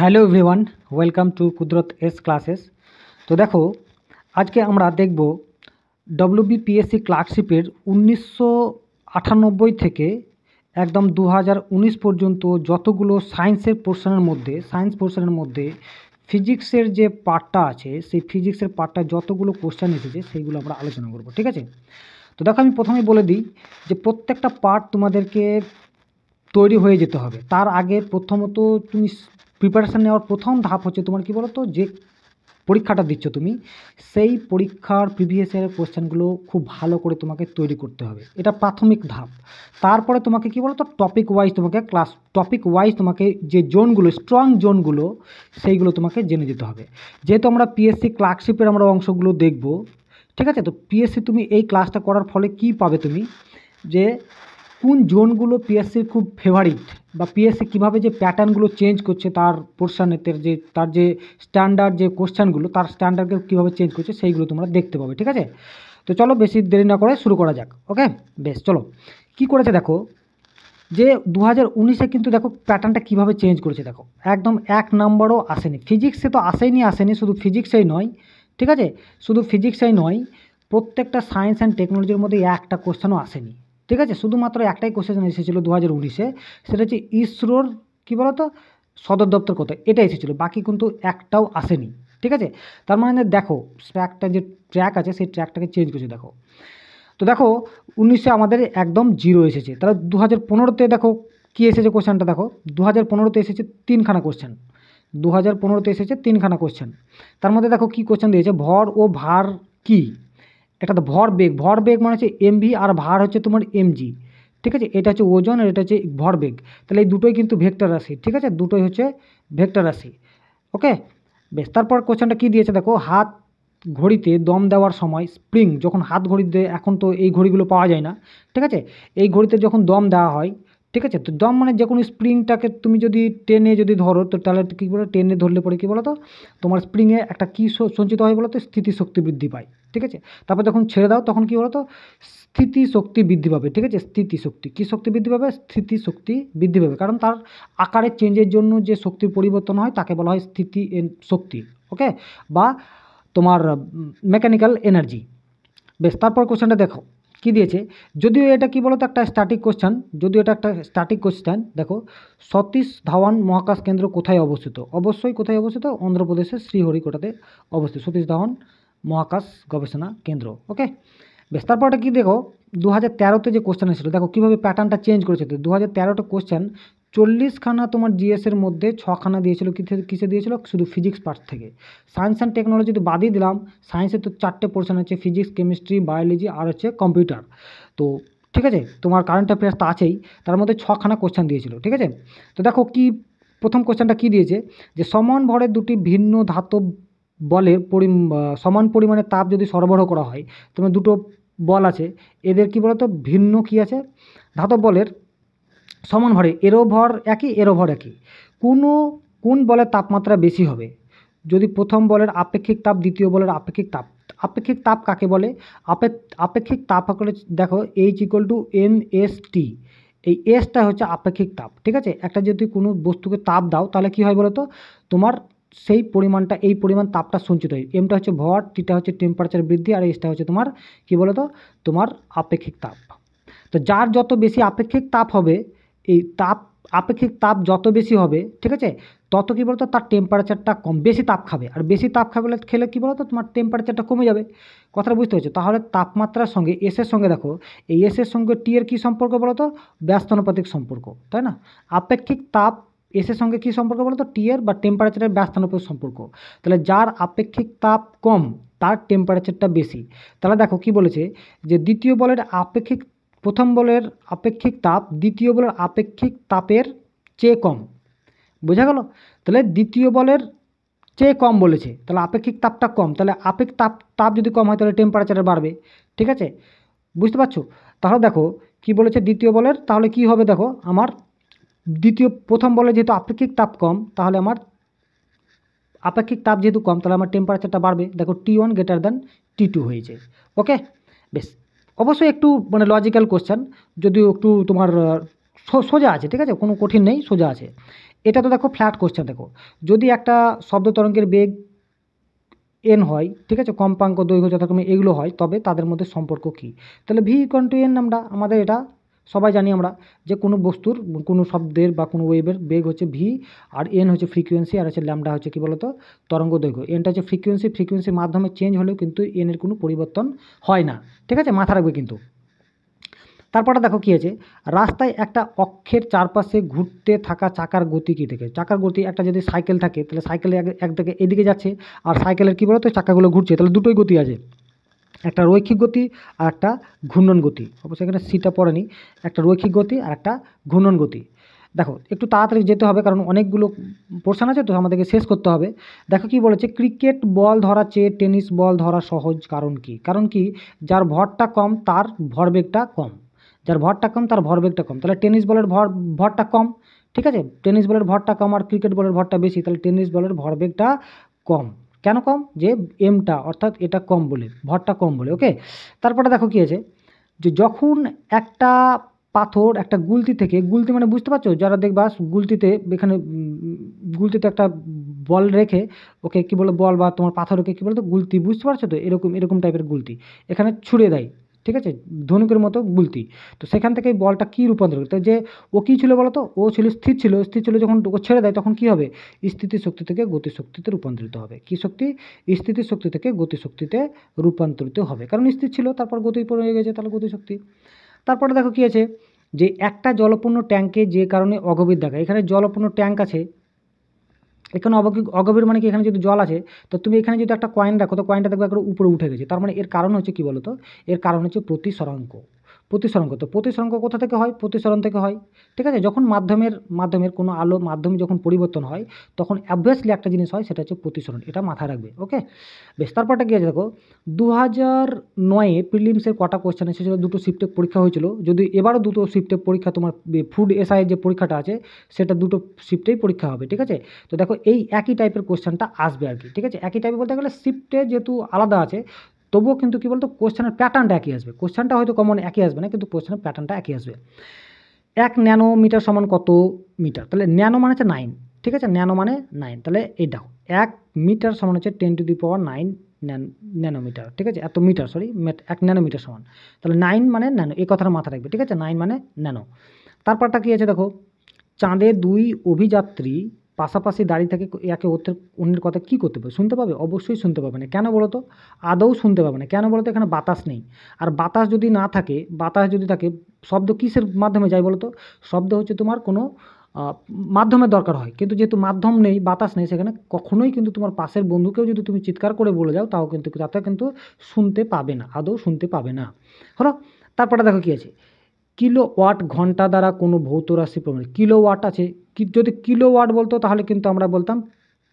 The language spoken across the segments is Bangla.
hello everyone welcome to Kudrat S classes তো দেখো আজকে আমরা দেখব ডব্লিউবিপিএসসি ক্লার্কশিপের উনিশশো আটানব্বই থেকে একদম দু পর্যন্ত যতগুলো সায়েন্সের পোর্শনের মধ্যে সায়েন্স পোর্শনের মধ্যে ফিজিক্সের যে পার্টটা আছে সেই ফিজিক্সের পার্টটা যতগুলো কোশ্চেন এসেছে সেইগুলো আমরা আলোচনা করব ঠিক আছে তো দেখো আমি প্রথমেই বলে দিই যে প্রত্যেকটা পার্ট তোমাদেরকে তৈরি হয়ে যেতে হবে তার আগে প্রথমত তুমি প্রিপারেশান নেওয়ার প্রথম ধাপ হচ্ছে তোমার কী বলো তো যে পরীক্ষাটা দিচ্ছ তুমি সেই পরীক্ষার প্রিভিয়াস ইয়ারের কোশ্চেনগুলো খুব ভালো করে তোমাকে তৈরি করতে হবে এটা প্রাথমিক ধাপ তারপরে তোমাকে কী বলতো টপিক ওয়াইজ তোমাকে ক্লাস টপিক ওয়াইজ তোমাকে যে জোনগুলো স্ট্রং জোনগুলো সেইগুলো তোমাকে জেনে যেতে হবে যেহেতু আমরা পিএসসি ক্লার্কশিপের আমরা অংশগুলো দেখব ঠিক আছে তো পিএসসি তুমি এই ক্লাসটা করার ফলে কি পাবে তুমি যে কোন জোনগুলো পিএসসির খুব ফেভারিট বা পিএসসি কীভাবে যে প্যাটার্নগুলো চেঞ্জ করছে তার পোর্শনেতের যে তার যে স্ট্যান্ডার্ড যে কোশ্চেনগুলো তার স্ট্যান্ডার্ডকে কীভাবে চেঞ্জ করছে সেইগুলো তোমরা দেখতে পাবে ঠিক আছে তো চলো বেশি দেরি না করে শুরু করা যাক ওকে বেশ চলো কি করেছে দেখো যে দু হাজার উনিশে কিন্তু দেখো প্যাটার্নটা কীভাবে চেঞ্জ করেছে দেখো একদম এক নম্বরও আসেনি ফিজিক্সে তো আসেনি আসেনি শুধু ফিজিক্সেই নয় ঠিক আছে শুধু ফিজিক্সেই নয় প্রত্যেকটা সায়েন্স অ্যান্ড টেকনোলজির মধ্যে একটা কোশ্চেনও আসেনি ঠিক আছে শুধুমাত্র একটাই কোশ্চেন এসেছিলো দু হাজার উনিশে সেটা হচ্ছে ইসরোর কী বলতো সদর দপ্তর কোথায় এটা এসেছিলো বাকি কিন্তু একটাও আসেনি ঠিক আছে তার মানে দেখো একটা যে ট্র্যাক আছে সেই ট্র্যাকটাকে চেঞ্জ করেছে দেখো তো দেখো উনিশে আমাদের একদম জিরো এসেছে তাহলে দু হাজার পনেরোতে দেখো কী এসেছে কোশ্চেনটা দেখো দু হাজার পনেরোতে এসেছে তিনখানা কোশ্চেন দু হাজার পনেরোতে এসেছে তিনখানা কোশ্চেন তার মধ্যে দেখো কী কোশ্চেন দিয়েছে ভর ও ভার কী একটা তো ভর বেগ মানে হচ্ছে এমভি আর ভার হচ্ছে তোমার এমজি ঠিক আছে এটা হচ্ছে ওজন আর এটা হচ্ছে ভর বেগ তাহলে এই দুটোই কিন্তু ভেক্টর রাশি ঠিক আছে দুটোই হচ্ছে ভেক্টর রাশি ওকে বেশ তারপর কোয়েশ্চেনটা কী দিয়েছে দেখো হাত ঘড়িতে দম দেওয়ার সময় স্প্রিং যখন হাত ঘড়িতে এখন তো এই ঘড়িগুলো পাওয়া যায় না ঠিক আছে এই ঘড়িতে যখন দম দেওয়া হয় ঠিক আছে তো দম মানে যে কোনো স্প্রিংটাকে তুমি যদি টেনে যদি ধরো তো তাহলে কী বলো টেনে ধরলে পরে কী বলো তো তোমার স্প্রিংয়ে একটা কী সঞ্চিত হয় বলো তো স্থিতিশক্তি বৃদ্ধি পায় ঠিক আছে তারপর যখন ছেড়ে দাও তখন কী বলো তো স্থিতিশক্তি বৃদ্ধি পাবে ঠিক আছে স্থিতিশক্তি কী শক্তি বৃদ্ধি পাবে স্থিতিশক্তি বৃদ্ধি পাবে কারণ তার আকারের চেঞ্জের জন্য যে শক্তির পরিবর্তন হয় তাকে বলা হয় স্থিতি শক্তি ওকে বা তোমার মেকানিক্যাল এনার্জি বেশ তারপর কোশ্চেনটা দেখো কি দিয়েছে যদিও এটা কি বলতো একটা স্ট্যাটিক কোশ্চেন যদিও এটা একটা স্ট্যাটিক কোশ্চেন দেখো সতীশ ধাওয়ান মহাকাশ কেন্দ্র কোথায় অবস্থিত অবশ্যই কোথায় অবস্থিত অন্ধ্রপ্রদেশের শ্রীহরিকোটাতে অবস্থিত সতীশ ধাওয়ান মহাকাশ গবেষণা কেন্দ্র ওকে বেশ তারপরটা কি দেখো দু হাজার তেরোতে যে কোশ্চেন এসেছিলো দেখো কীভাবে প্যাটার্নটা চেঞ্জ করেছে তো দু হাজার তেরোটা কোশ্চেন চল্লিশখানা তোমার জিএসের মধ্যে ছখানা দিয়েছিল কিসে দিয়েছিল শুধু ফিজিক্স পার্ট থেকে সায়েন্স অ্যান্ড টেকনোলজি যদি বাদই দিলাম সায়েন্সে তো চারটে পোর্শন আছে ফিজিক্স কেমিস্ট্রি বায়োলজি আর হচ্ছে কম্পিউটার তো ঠিক আছে তোমার কারেন্ট অ্যাফেয়ার্স তো আছেই তার মধ্যে ছখানা কোশ্চেন দিয়েছিল ঠিক আছে তো দেখো কি প্রথম কোশ্চেনটা কি দিয়েছে যে সমান ভরের দুটি ভিন্ন ধাতব বলের পরি সমান পরিমাণে তাপ যদি সরবরাহ করা হয় তোমার দুটো বল আছে এদের কি বলতো ভিন্ন কি আছে ধাতব বলের সমান ভরে এরও ভর একই এরও ভর একই কোনো কোন বলের তাপমাত্রা বেশি হবে যদি প্রথম বলের আপেক্ষিক তাপ দ্বিতীয় বলের আপেক্ষিক তাপ আপেক্ষিক তাপ কাকে বলে আপে আপেক্ষিক তাপ হলে দেখো H equal to M S T এই এসটা হচ্ছে আপেক্ষিক তাপ ঠিক আছে একটা যদি কোনো বস্তুকে তাপ দাও তাহলে কি হয় বলো তো তোমার সেই পরিমাণটা এই পরিমাণ তাপটা সঞ্চিত হয় এমটা হচ্ছে ভর টিটা হচ্ছে টেম্পারেচার বৃদ্ধি আর এসটা হচ্ছে তোমার কি বলো তো তোমার আপেক্ষিক তাপ তো যার যত বেশি আপেক্ষিক তাপ হবে এই তাপ আপেক্ষিক তাপ যত বেশি হবে ঠিক আছে তত কী বলতো তার টেম্পারেচারটা কম বেশি তাপ খাবে আর বেশি তাপ খাবে খেলে কী বলতো তোমার টেম্পারেচারটা কমে যাবে কথাটা বুঝতে হচ্ছে তাহলে তাপমাত্রার সঙ্গে এসের সঙ্গে দেখো এই এসের সঙ্গে টি এর কী সম্পর্ক বলতো ব্যস্তানুপাতিক সম্পর্ক তাই না আপেক্ষিক তাপ এসের সঙ্গে কী সম্পর্ক বলতো টি এর বা টেম্পারেচারের ব্যস্তানুপাতিক সম্পর্ক তাহলে যার আপেক্ষিক তাপ কম তার টেম্পারেচারটা বেশি তাহলে দেখো কি বলেছে যে দ্বিতীয় বলের আপেক্ষিক প্রথম বলের আপেক্ষিক তাপ দ্বিতীয় বলের আপেক্ষিক তাপের চেয়ে কম বোঝা গেল তাহলে দ্বিতীয় বলের চেয়ে কম বলেছে তাহলে আপেক্ষিক তাপটা কম তাহলে আপেক্ষিক তাপ তাপ যদি কম হয় তাহলে টেম্পারেচার বাড়বে ঠিক আছে বুঝতে পারছো তাহলে দেখো কি বলেছে দ্বিতীয় বলের তাহলে কি হবে দেখো আমার দ্বিতীয় প্রথম বলে যেহেতু আপেক্ষিক তাপ কম তাহলে আমার আপেক্ষিক তাপ যেহেতু কম তাহলে আমার টেম্পারেচারটা বাড়বে দেখো T one greater than T two হয়েছে ওকে বেশ অবশ্যই একটু মানে লজিক্যাল কোশ্চেন যদিও একটু তোমার সোজা আছে ঠিক আছে কোনো কঠিন নেই সোজা আছে এটা তো দেখো ফ্ল্যাট কোশ্চেন দেখো যদি একটা শব্দ তরঙ্গের বেগ এন হয় ঠিক আছে কম্পাঙ্ক দৈর্ঘ্য যথাক্রমে এগুলো হয় তবে তাদের মধ্যে সম্পর্ক কী তাহলে ভি ইকন টু এন নামটা আমাদের এটা সবাই জানি আমরা যে কোনো বস্তুর কোনো শব্দের বা কোনো ওয়েভের বেগ হচ্ছে ভি আর এন হচ্ছে ফ্রিকোয়েন্সি আর হচ্ছে ল্যামডা হচ্ছে কী বলতো তরঙ্গ দৈর্ঘ্য এনটা হচ্ছে ফ্রিকোয়েন্সি ফ্রিকোয়েন্সির মাধ্যমে চেঞ্জ হলেও কিন্তু এনের কোনো পরিবর্তন হয় না ঠিক আছে মাথা রাখবে কিন্তু তারপরে দেখো কী আছে রাস্তায় একটা অক্ষের চারপাশে ঘুরতে থাকা চাকার গতি কী থেকে চাকার গতি একটা যদি সাইকেল থাকে তাহলে সাইকেলে এক থেকে এদিকে যাচ্ছে আর সাইকেলের কী বলতো চাকাগুলো ঘুরছে তাহলে দুটোই গতি আছে একটা রৈখিক গতি আর একটা ঘূর্ণন গতি অবশ্যই এখানে সিটা পড়েনি একটা রৈখিক গতি আর একটা ঘূর্ণন গতি দেখো একটু তাড়াতাড়ি যেতে হবে কারণ অনেকগুলো পোর্শন আছে তো আমাদেরকে শেষ করতে হবে দেখো কি বলেছে ক্রিকেট বল ধরা চেয়ে টেনিস বল ধরা সহজ কারণ কি কারণ কি যার ভরটা কম তার ভরবেগটা কম যার ভরটা কম তার ভরবেগটা কম তাহলে টেনিস বলের ভর ভরটা কম ঠিক আছে টেনিস বলের ভরটা কম আর ক্রিকেট বলের ভরটা বেশি তাহলে টেনিস বলের ভরবেগটা কম কেন কম যে এমটা অর্থাৎ এটা কম বলে ভরটা কম বলে ওকে তারপরে দেখো কী আছে যে যখন একটা পাথর একটা গুলতি থেকে গুলতি মানে বুঝতে পারছো যারা দেখবা গুলতিতে এখানে গুলতিতে একটা বল রেখে ওকে কি বলে বল বা তোমার পাথরকে কী বলতো গুলতি বুঝতে পারছো তো এরকম এরকম টাইপের গুলতি এখানে ছুঁড়ে দেয় ঠিক আছে ধনুকের মতো গুলতি তো সেখান থেকে বলটা কী রূপান্তরিত যে ও কী ছিল বলতো ও ছিল স্থির ছিল স্থির ছিল যখন ও ছেড়ে দেয় তখন কী হবে স্থিতি শক্তি থেকে গতি শক্তিতে রূপান্তরিত হবে কী শক্তি স্থিতি শক্তি থেকে গতি শক্তিতে রূপান্তরিত হবে কারণ স্থির ছিল তারপর গতি পড়ে গেছে তাহলে গতিশক্তি তারপরে দেখো কী আছে যে একটা জলপূর্ণ ট্যাঙ্কে যে কারণে অগভীর দেখায় এখানে জলপূর্ণ ট্যাঙ্ক আছে এখানে অগভীর মানে কি এখানে যদি জল আছে তো তুমি এখানে যদি একটা কয়েন রাখো তো কয়েনটা দেখবে একটু উপরে উঠে গেছে তার মানে এর কারণ হচ্ছে কি বলো তো এর কারণ হচ্ছে প্রতিসরাঙ্ক প্রতিসরণ করতে প্রতিসরণ কোথা থেকে হয় প্রতিসরণ থেকে হয় ঠিক আছে যখন মাধ্যমের মাধ্যমের কোনো আলো মাধ্যমে যখন পরিবর্তন হয় তখন অ্যাভিয়াসলি একটা জিনিস হয় সেটা হচ্ছে প্রতিসরণ এটা মাথায় রাখবে ওকে বেশ তারপরটা গিয়ে দেখো দু হাজার নয়ে প্রিলিমসের কটা কোয়েশ্চেন এসেছিল দুটো শিফটের পরীক্ষা হয়েছিল যদি এবারও দুটো শিফটের পরীক্ষা তোমার ফুড এসআই যে পরীক্ষাটা আছে সেটা দুটো শিফটেই পরীক্ষা হবে ঠিক আছে তো দেখো এই একই টাইপের কোয়েশ্চেনটা আসবে আর কি ঠিক আছে একই টাইপের বলতে গেলে শিফটে যেহেতু আলাদা আছে তবুও কিন্তু কী বলতো কোশ্চেনের প্যাটার্নটা একই আসবে কোশ্চেনটা হয়তো কমন একই আসবে না কিন্তু কোশ্চেনের প্যাটার্নটা একই আসবে এক ন্যানোমিটার সমান কত মিটার তাহলে ন্যানো মানে হচ্ছে নাইন ঠিক আছে ন্যানো মানে নাইন তাহলে এই দেখো এক মিটার সমান হচ্ছে ten to the power nine nanometer ঠিক আছে এত মিটার সরি এক ন্যানোমিটার সমান তাহলে নাইন মানে ন্যানো এই কথাটা মাথা রাখবে ঠিক আছে নাইন মানে ন্যানো তারপরটা কী আছে দেখো চাঁদে দুই অভিযাত্রী পাশাপাশি দাঁড়িয়ে থাকে একে অত্যের অন্যের কথা কী করতে পারবে শুনতে পাবে অবশ্যই শুনতে পাবে না কেন বলো তো আদৌ শুনতে পাবে না কেন বলো তো এখানে বাতাস নেই আর বাতাস যদি না থাকে বাতাস যদি থাকে শব্দ কিসের মাধ্যমে যায় বলো তো শব্দ হচ্ছে তোমার কোনো মাধ্যমের দরকার হয় কিন্তু যেহেতু মাধ্যম নেই বাতাস নেই সেখানে কখনোই কিন্তু তোমার পাশের বন্ধুকেও যদি তুমি চিৎকার করে বলে যাও তাও কিন্তু তাতে কিন্তু শুনতে পাবে না আদৌ শুনতে পাবে না হলো তারপরে দেখো কী আছে কিলোওয়াট ঘন্টা দ্বারা কোনো ভৌত রাশি প্রমাণ কিলোওয়াট আছে কি যদি কিলোওয়াট বলতো তাহলে কিন্তু আমরা বলতাম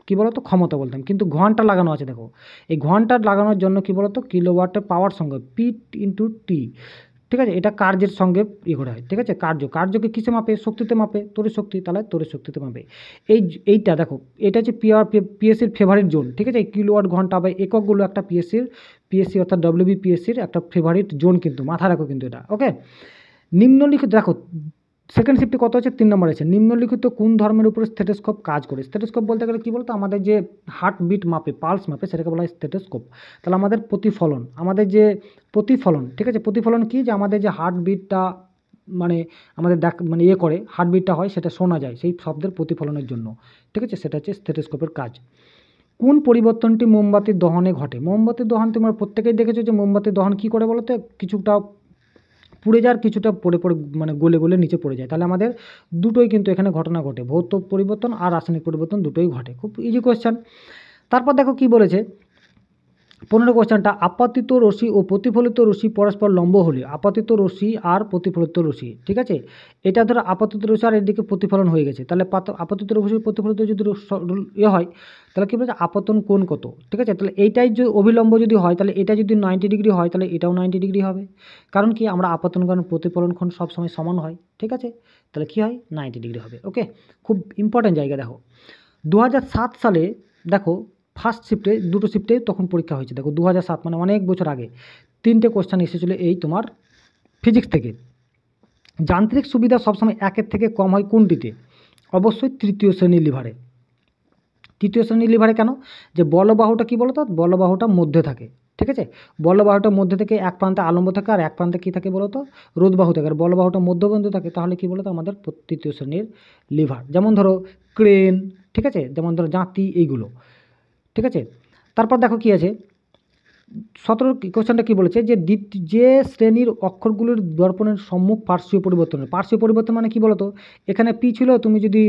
কী বলতো ক্ষমতা বলতাম কিন্তু ঘন্টা লাগানো আছে দেখো এই ঘন্টা লাগানোর জন্য কী বলতো কিলোওয়াটের পাওয়ার সঙ্গে পি ইন্টু টি ঠিক আছে এটা কার্যের সঙ্গে ইয়ে করে হয় ঠিক আছে কার্য কার্যকে কিসে মাপে শক্তিতে মাপে তরি শক্তি তাহলে তরি শক্তিতে মাপে এই এইটা দেখো এটা হচ্ছে পিওয়ার পিএসসির ফেভারিট জোন ঠিক আছে এই কিলোওয়াট ঘন্টা বা এককগুলো একটা পিএসসির পিএসসি অর্থাৎ ডব্লিউবি পিএসসির একটা ফেভারিট জোন কিন্তু মাথা রাখো কিন্তু এটা ওকে নিম্নলিখিত দেখো সেকেন্ড শিফটে কত আছে তিন নম্বর আছে নিম্নলিখিত কোন ধর্মের উপরে স্টেটোস্কোপ কাজ করে স্টেটোস্কোপ বলতে গেলে কী বলতো আমাদের যে হার্টবিট মাপে পালস মাপে সেটাকে বলা হয় স্টেটোস্কোপ তাহলে আমাদের প্রতিফলন আমাদের যে প্রতিফলন ঠিক আছে প্রতিফলন কী যে আমাদের যে হার্টবিটটা মানে আমাদের দেখ মানে ইয়ে করে হার্টবিটটা হয় সেটা শোনা যায় সেই শব্দের প্রতিফলনের জন্য ঠিক আছে সেটা হচ্ছে স্টেটোস্কোপের কাজ কোন পরিবর্তনটি মোমবাতির দহনে ঘটে মোমবাতির দহন তোমরা প্রত্যেকেই দেখেছো যে মোমবাতির দহন কী করে বলো তো কিছুটা পুড়ে যাওয়ার কিছুটা পড়ে পড়ে মানে গলে গলে নিচে পড়ে যায় তাহলে আমাদের দুটোই কিন্তু এখানে ঘটনা ঘটে ভৌত পরিবর্তন আর রাসায়নিক পরিবর্তন দুটোই ঘটে খুব ইজি কোয়েশ্চেন তারপর দেখো কি বলেছে পনেরো কোয়েশ্চেনটা আপাতিত রশ্মি ও প্রতিফলিত রশ্মি পরস্পর লম্ব হলে আপাতিত রশ্মি আর প্রতিফলিত রশ্মি ঠিক আছে এটা ধরো আপাতিত রশ্মি আর এদিকে প্রতিফলন হয়ে গেছে তাহলে আপাতিত রশ্মি প্রতিফলিত যদি ইয়ে হয় তাহলে কী বলছে আপাতন কোন কত ঠিক আছে তাহলে এইটাই যদি অবিলম্ব যদি হয় তাহলে এটা যদি নাইনটি ডিগ্রি হয় তাহলে এটাও নাইনটি ডিগ্রি হবে কারণ কি আমরা আপাতন কারণ প্রতিফলন কোণ সবসময় সমান হয় ঠিক আছে তাহলে কী হয় নাইনটি ডিগ্রি হবে ওকে খুব ইম্পর্ট্যান্ট জায়গা দেখো দু সালে দেখো ফার্স্ট শিফটে দুটো শিফটে তখন পরীক্ষা হয়েছে দেখো দু মানে অনেক বছর আগে তিনটে কোয়েশ্চান এসেছিলো এই তোমার ফিজিক্স থেকে যান্ত্রিক সুবিধা সবসময় একের থেকে কম হয় কোনটিতে অবশ্যই তৃতীয় শ্রেণীর লিভারে তৃতীয় শ্রেণীর লিভারে কেন যে বলবাহুটা কী বলতো বলবাহুটা মধ্যে থাকে ঠিক আছে বলবাহুটার মধ্যে থেকে এক প্রান্তে আলম্ব থাকে আর এক প্রান্তে কী থাকে বলতো রোদবাহু থাকে আর বলবাহুটা মধ্যবন্ধ থাকে তাহলে কী বলতো আমাদের তৃতীয় শ্রেণীর লিভার যেমন ধরো ক্রেন ঠিক আছে যেমন ধরো জাঁতি এইগুলো ঠিক আছে তারপর দেখো কি আছে সতেরো কোশ্চেনটা কী বলেছে যে যে শ্রেণীর অক্ষরগুলির দর্পণের সম্মুখ পার্শ্বীয় পরিবর্তন পার্শ্বীয় পরিবর্তন মানে কী বলতো এখানে পি ছিল তুমি যদি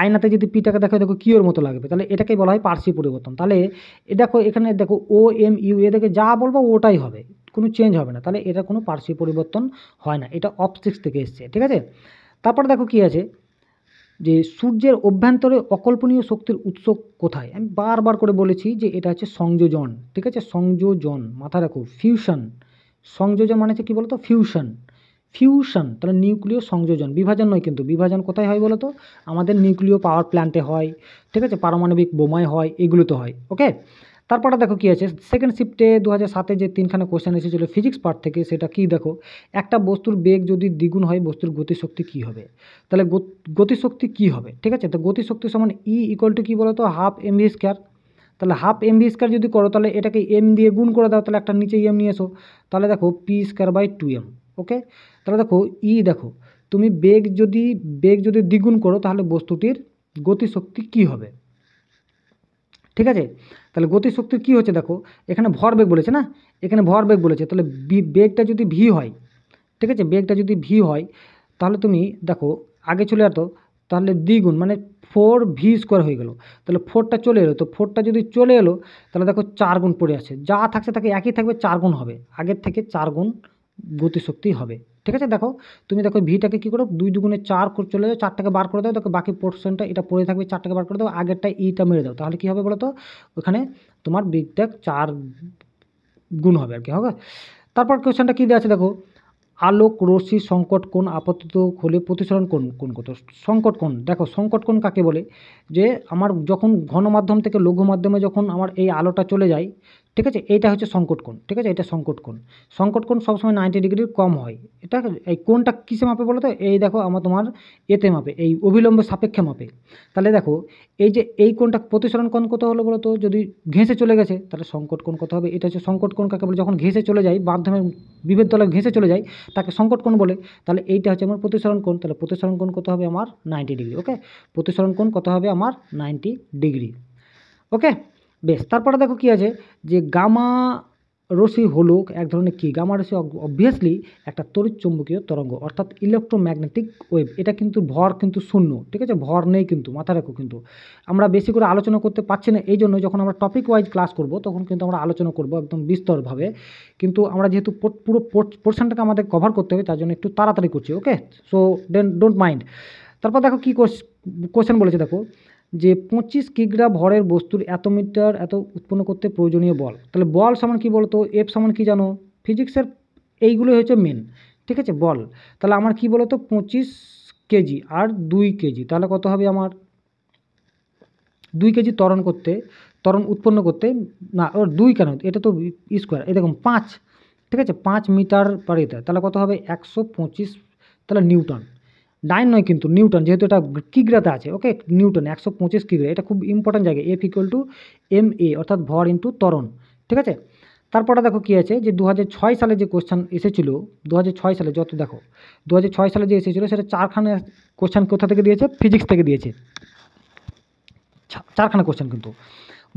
আয়নাতে যদি পিটাকে দেখো দেখো কিওর মতো লাগবে তাহলে এটাকেই বলা হয় পার্শ্বীয় পরিবর্তন তাহলে এ দেখো এখানে দেখো ও এম ইউ এ দেখে যা বলবো ওটাই হবে কোনো চেঞ্জ হবে না তাহলে এটা কোনো পার্শ্বীয় পরিবর্তন হয় না এটা অপসিক্স থেকে এসছে ঠিক আছে তারপর দেখো কী আছে যে সূর্যের অভ্যন্তরে অকল্পনীয় শক্তির উৎস কোথায় আমি বারবার করে বলেছি যে এটা হচ্ছে সংযোজন ঠিক আছে সংযোজন মাথা রাখো ফিউশন সংযোজন মানে হচ্ছে কী বলতো ফিউশন ফিউশন তাহলে নিউক্লিয় সংযোজন বিভাজন নয় কিন্তু বিভাজন কোথায় হয় বলতো আমাদের নিউক্লিয় পাওয়ার প্ল্যান্টে হয় ঠিক আছে পারমাণবিক বোমায় হয় এগুলোতে হয় ওকে তারপরে দেখো কি আছে সেকেন্ড শিফটে দু হাজার সাতে যে তিনখানা কোয়েশ্চেন এসেছিলো ফিজিক্স পার্ট থেকে সেটা কি দেখো একটা বস্তুর বেগ যদি দ্বিগুণ হয় বস্তুর গতিশক্তি কি হবে তাহলে গতিশক্তি কি হবে ঠিক আছে তো গতিশক্তি সমান ই ইকুয়াল টু কী বলো তো হাফ এম ভি স্কোয়ার তাহলে হাফ এম ভি স্কোয়ার যদি করো তাহলে এটাকে এম দিয়ে গুণ করে দাও তাহলে একটা নিচে এম নিয়ে এসো তাহলে দেখো P square by two M okay তাহলে দেখো ই e দেখো তুমি বেগ যদি বেগ যদি দ্বিগুণ করো তাহলে বস্তুটির গতিশক্তি কি হবে ঠিক আছে তাহলে গতিশক্তির কী হচ্ছে দেখো এখানে ভর বেগ বলেছে না এখানে ভর বেগ বলেছে তাহলে বেগটা যদি ভি হয় ঠিক আছে বেগটা যদি ভি হয় তাহলে তুমি দেখো আগে চলে যেত তাহলে দ্বিগুণ মানে ফোর ভি স্কোয়ার হয়ে গেল তাহলে ফোরটা চলে এলো তো ফোরটা যদি চলে এলো তাহলে দেখো চার গুণ পড়ে আছে যা থাকছে তাকে একই থাকবে চার গুণ হবে আগের থেকে চার গুণ গতিশক্তি হবে ঠিক আছে দেখো তুমি দেখো ভিটাকে কী করো দুই দুগুণে চার করে চলে যাও চারটাকে বার করে দাও দেখো বাকি পোর্শনটা এটা পড়ে থাকবে চারটাকে বার করে দাও আগেরটা ইটা মেরে দাও তাহলে কী হবে বলো তো ওখানে তোমার বিগটা চার গুণ হবে আর কি হবে তারপর কোয়েশনটা কী দেওয়া আছে দেখো আলোক রশ্মি সংকট কোন আপাতত হলে প্রতিসরণ কোন কোন কত সংকট কোন দেখো সংকট কোন কাকে বলে যে আমার যখন ঘন মাধ্যম থেকে লঘু মাধ্যমে যখন আমার এই আলোটা চলে যায় ঠিক আছে এইটা হচ্ছে সংকট কোণ ঠিক আছে এটা সংকট কোণ সংকট কোণ সবসময় নাইনটি ডিগ্রির কম হয় এটা এই কোণটা কিসে মাপে বলো তো এই দেখো আমার তোমার এতে মাপে এই অবিলম্ব সাপেক্ষে মাপে তাহলে দেখো এই যে এই কোণটা প্রতিসরণ কোণ কত হলো বলো তো যদি ঘেঁষে চলে গেছে তাহলে সংকট কোণ কত হবে এটা হচ্ছে সংকট কোণ কাকে বলে যখন ঘেঁষে চলে যায় মাধ্যমে বিভেদ দলে ঘেঁষে চলে যায় তাকে সংকট কোণ বলে তাহলে এইটা হচ্ছে আমার প্রতিসরণ কোণ তাহলে প্রতিসরণ কোণ কত হবে আমার নাইনটি ডিগ্রি ওকে প্রতিসরণ কোণ কত হবে আমার নাইনটি ডিগ্রি ওকে বেশ তারপরে দেখো কি আছে যে গামা রশ্মি হলো এক ধরনের কী গামা রশ্মি অবভিয়াসলি একটা তড়িৎ চুম্বকীয় তরঙ্গ অর্থাৎ ইলেকট্রোম্যাগনেটিক ওয়েভ এটা কিন্তু ভর কিন্তু শূন্য ঠিক আছে ভর নেই কিন্তু মাথা রাখো কিন্তু আমরা বেশি করে আলোচনা করতে পারছি না এই জন্য যখন আমরা টপিক ওয়াইজ ক্লাস করব তখন কিন্তু আমরা আলোচনা করব একদম বিস্তরভাবে কিন্তু আমরা যেহেতু পুরো পোর্শনটাকে আমাদের কভার করতে হবে তার জন্য একটু তাড়াতাড়ি করছি okay so then don't mind তারপর দেখো কী কোশ্চেন বলেছে দেখো যে পঁচিশ কিগ্রা ভরের বস্তুর এত মিটার এত উৎপন্ন করতে প্রয়োজনীয় বল তাহলে বল সমান কী বলতো এফ সমান কী জানো ফিজিক্সের এইগুলোই হচ্ছে মেন ঠিক আছে বল তাহলে আমার কী বলতো পঁচিশ কেজি আর দুই কেজি তাহলে কত হবে আমার দুই কেজি ত্বরণ করতে তরণ উৎপন্ন করতে না ওর দুই কেন এটা তো স্কোয়ার এই দেখুন পাঁচ ঠিক আছে পাঁচ মিটার পারে এটা তাহলে কত হবে একশো পঁচিশ তাহলে নিউটন ডাইন নয় কিন্তু নিউটন যেহেতু এটা কিগ্রাতে আছে ওকে নিউটন একশো পঁচিশ কিগ্রা এটা খুব ইম্পর্ট্যান্ট জায়গায় F equal to M A অর্থাৎ ভর ইন্টু তরণ ঠিক আছে তারপরে দেখো কী আছে যে দু সালে যে কোশ্চান এসেছিলো দু সালে যত দেখো দু সালে যে এসেছিলো সেটা চারখানা কোশ্চান কোথা থেকে দিয়েছে ফিজিক্স থেকে দিয়েছে চারখানা কোশ্চেন কিন্তু